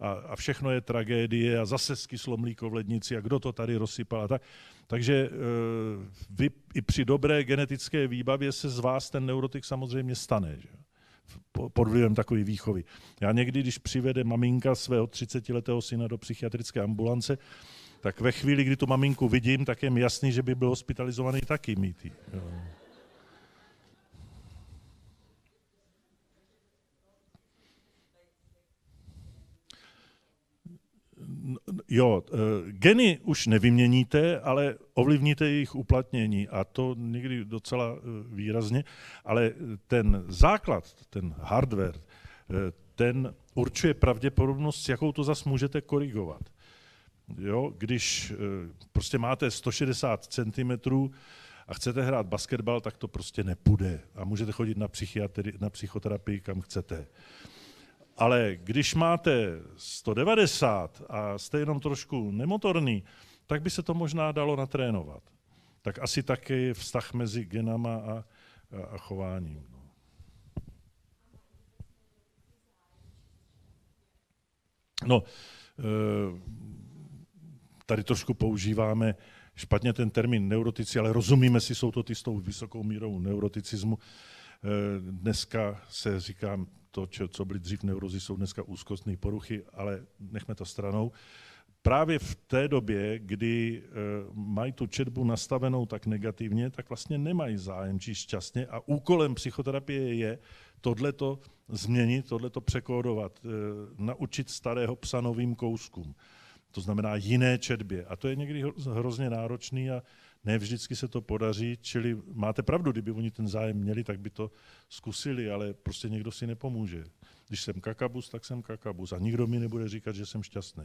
a, a všechno je tragédie a zase skyslo mlíko v lednici a kdo to tady rozsypal a tak. Takže eh, vy i při dobré genetické výbavě se z vás ten neurotik samozřejmě stane. Že? pod vlivem takové výchovy. Já někdy, když přivede maminka svého 30-letého syna do psychiatrické ambulance, tak ve chvíli, kdy tu maminku vidím, tak je mi jasný, že by byl hospitalizovaný taky mýtý. Jo. Jo, eh, geny už nevyměníte, ale ovlivníte jejich uplatnění a to někdy docela eh, výrazně, ale ten základ, ten hardware, eh, ten určuje pravděpodobnost, jakou to zas můžete korigovat. Jo, když prostě máte 160 cm a chcete hrát basketbal, tak to prostě nepůjde a můžete chodit na, psychiatrii, na psychoterapii, kam chcete. Ale když máte 190 a jste jenom trošku nemotorný, tak by se to možná dalo natrénovat. Tak asi taky vztah mezi genama a, a chováním. No. no, eh, tady trošku používáme špatně ten termín neurotici, ale rozumíme si, jsou to ty s tou vysokou mírou neuroticismu. Eh, dneska se říká to, co byly dřív neurozy, jsou dneska úzkostné poruchy, ale nechme to stranou. Právě v té době, kdy eh, mají tu četbu nastavenou tak negativně, tak vlastně nemají zájem či šťastně a úkolem psychoterapie je tohleto změnit, tohleto překódovat, eh, naučit starého psa novým kouskům. To znamená jiné četbě. A to je někdy hrozně náročný a ne vždycky se to podaří, čili máte pravdu, kdyby oni ten zájem měli, tak by to zkusili, ale prostě někdo si nepomůže. Když jsem kakabus, tak jsem kakabus a nikdo mi nebude říkat, že jsem šťastný.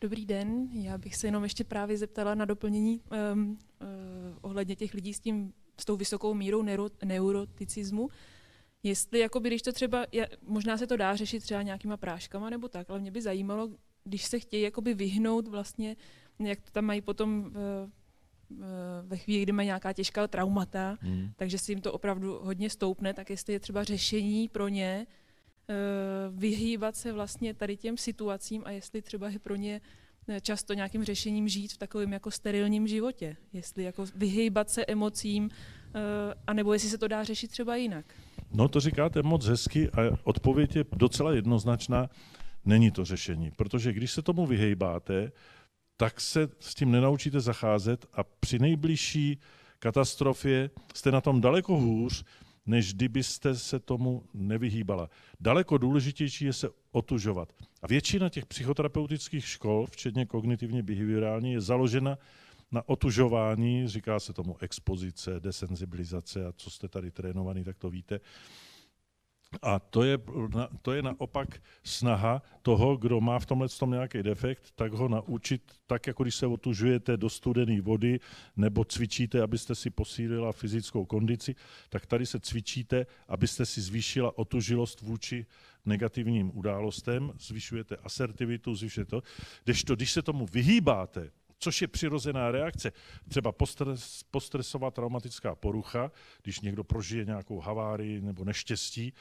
Dobrý den, já bych se jenom ještě právě zeptala na doplnění um, uh, ohledně těch lidí s, tím, s tou vysokou mírou neuro, neuroticismu. Jestli, jakoby, když to třeba, je, možná se to dá řešit třeba nějakýma práškama nebo tak, ale mě by zajímalo, když se chtějí jakoby vyhnout vlastně jak to tam mají potom eh, eh, ve chvíli, kdy mají nějaká těžká traumata, hmm. takže si jim to opravdu hodně stoupne, tak jestli je třeba řešení pro ně eh, vyhýbat se vlastně tady těm situacím a jestli třeba je pro ně často nějakým řešením žít v takovém jako sterilním životě, jestli jako vyhýbat se emocím, anebo jestli se to dá řešit třeba jinak. No to říkáte moc hezky a odpověď je docela jednoznačná, není to řešení, protože když se tomu vyhýbáte, tak se s tím nenaučíte zacházet a při nejbližší katastrofě jste na tom daleko hůř, než kdybyste se tomu nevyhýbala. Daleko důležitější je se otužovat. A většina těch psychoterapeutických škol, včetně kognitivně behaviorální, je založena na otužování, říká se tomu expozice, desenzibilizace a co jste tady trénovaný, tak to víte. A to je, to je naopak snaha toho, kdo má v tomhle tom nějaký defekt, tak ho naučit, tak jako když se otužujete do studené vody nebo cvičíte, abyste si posílila fyzickou kondici, tak tady se cvičíte, abyste si zvýšila otužilost vůči negativním událostem, zvyšujete asertivitu, zvyšujete to. Když, to, když se tomu vyhýbáte, což je přirozená reakce. Třeba postres, postresová traumatická porucha, když někdo prožije nějakou havárii nebo neštěstí,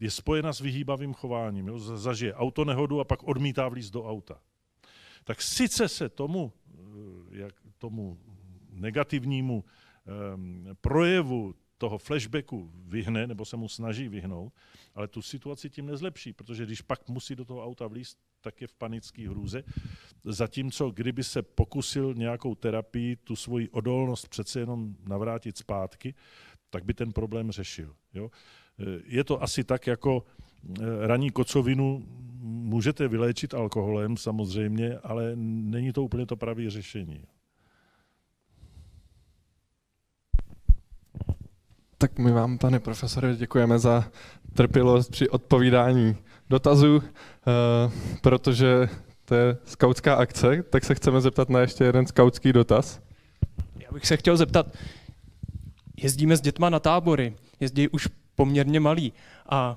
je spojena s vyhýbavým chováním. Jo? Zažije autonehodu a pak odmítá vlíz do auta. Tak sice se tomu, eh, jak tomu negativnímu ehm, projevu toho flashbacku vyhne, nebo se mu snaží vyhnout, ale tu situaci tím nezlepší, protože když pak musí do toho auta vlíst, tak je v panické hrůze. Zatímco kdyby se pokusil nějakou terapii tu svoji odolnost přece jenom navrátit zpátky, tak by ten problém řešil. Jo? Je to asi tak, jako eh, raní kocovinu můžete vyléčit alkoholem samozřejmě, ale není to úplně to pravé řešení. Tak my vám, pane profesore, děkujeme za trpělost při odpovídání dotazů, eh, protože to je skautská akce, tak se chceme zeptat na ještě jeden skautský dotaz. Já bych se chtěl zeptat, jezdíme s dětma na tábory, jezdí už poměrně malí a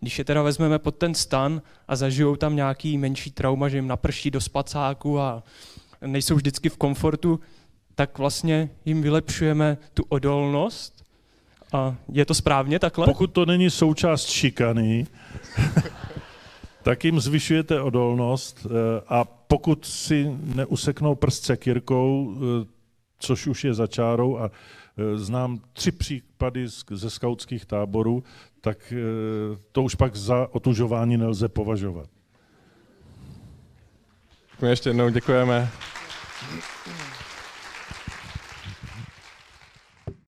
když je teda vezmeme pod ten stan a zažijou tam nějaký menší trauma, že jim naprší do spacáku a nejsou vždycky v komfortu, tak vlastně jim vylepšujeme tu odolnost a je to správně takhle? Pokud to není součást šikany, tak jim zvyšujete odolnost eh, a pokud si neuseknou prst kirkou, eh, což už je za čárou a eh, znám tři případy ze skautských táborů, tak to už pak za otužování nelze považovat. My ještě jednou děkujeme.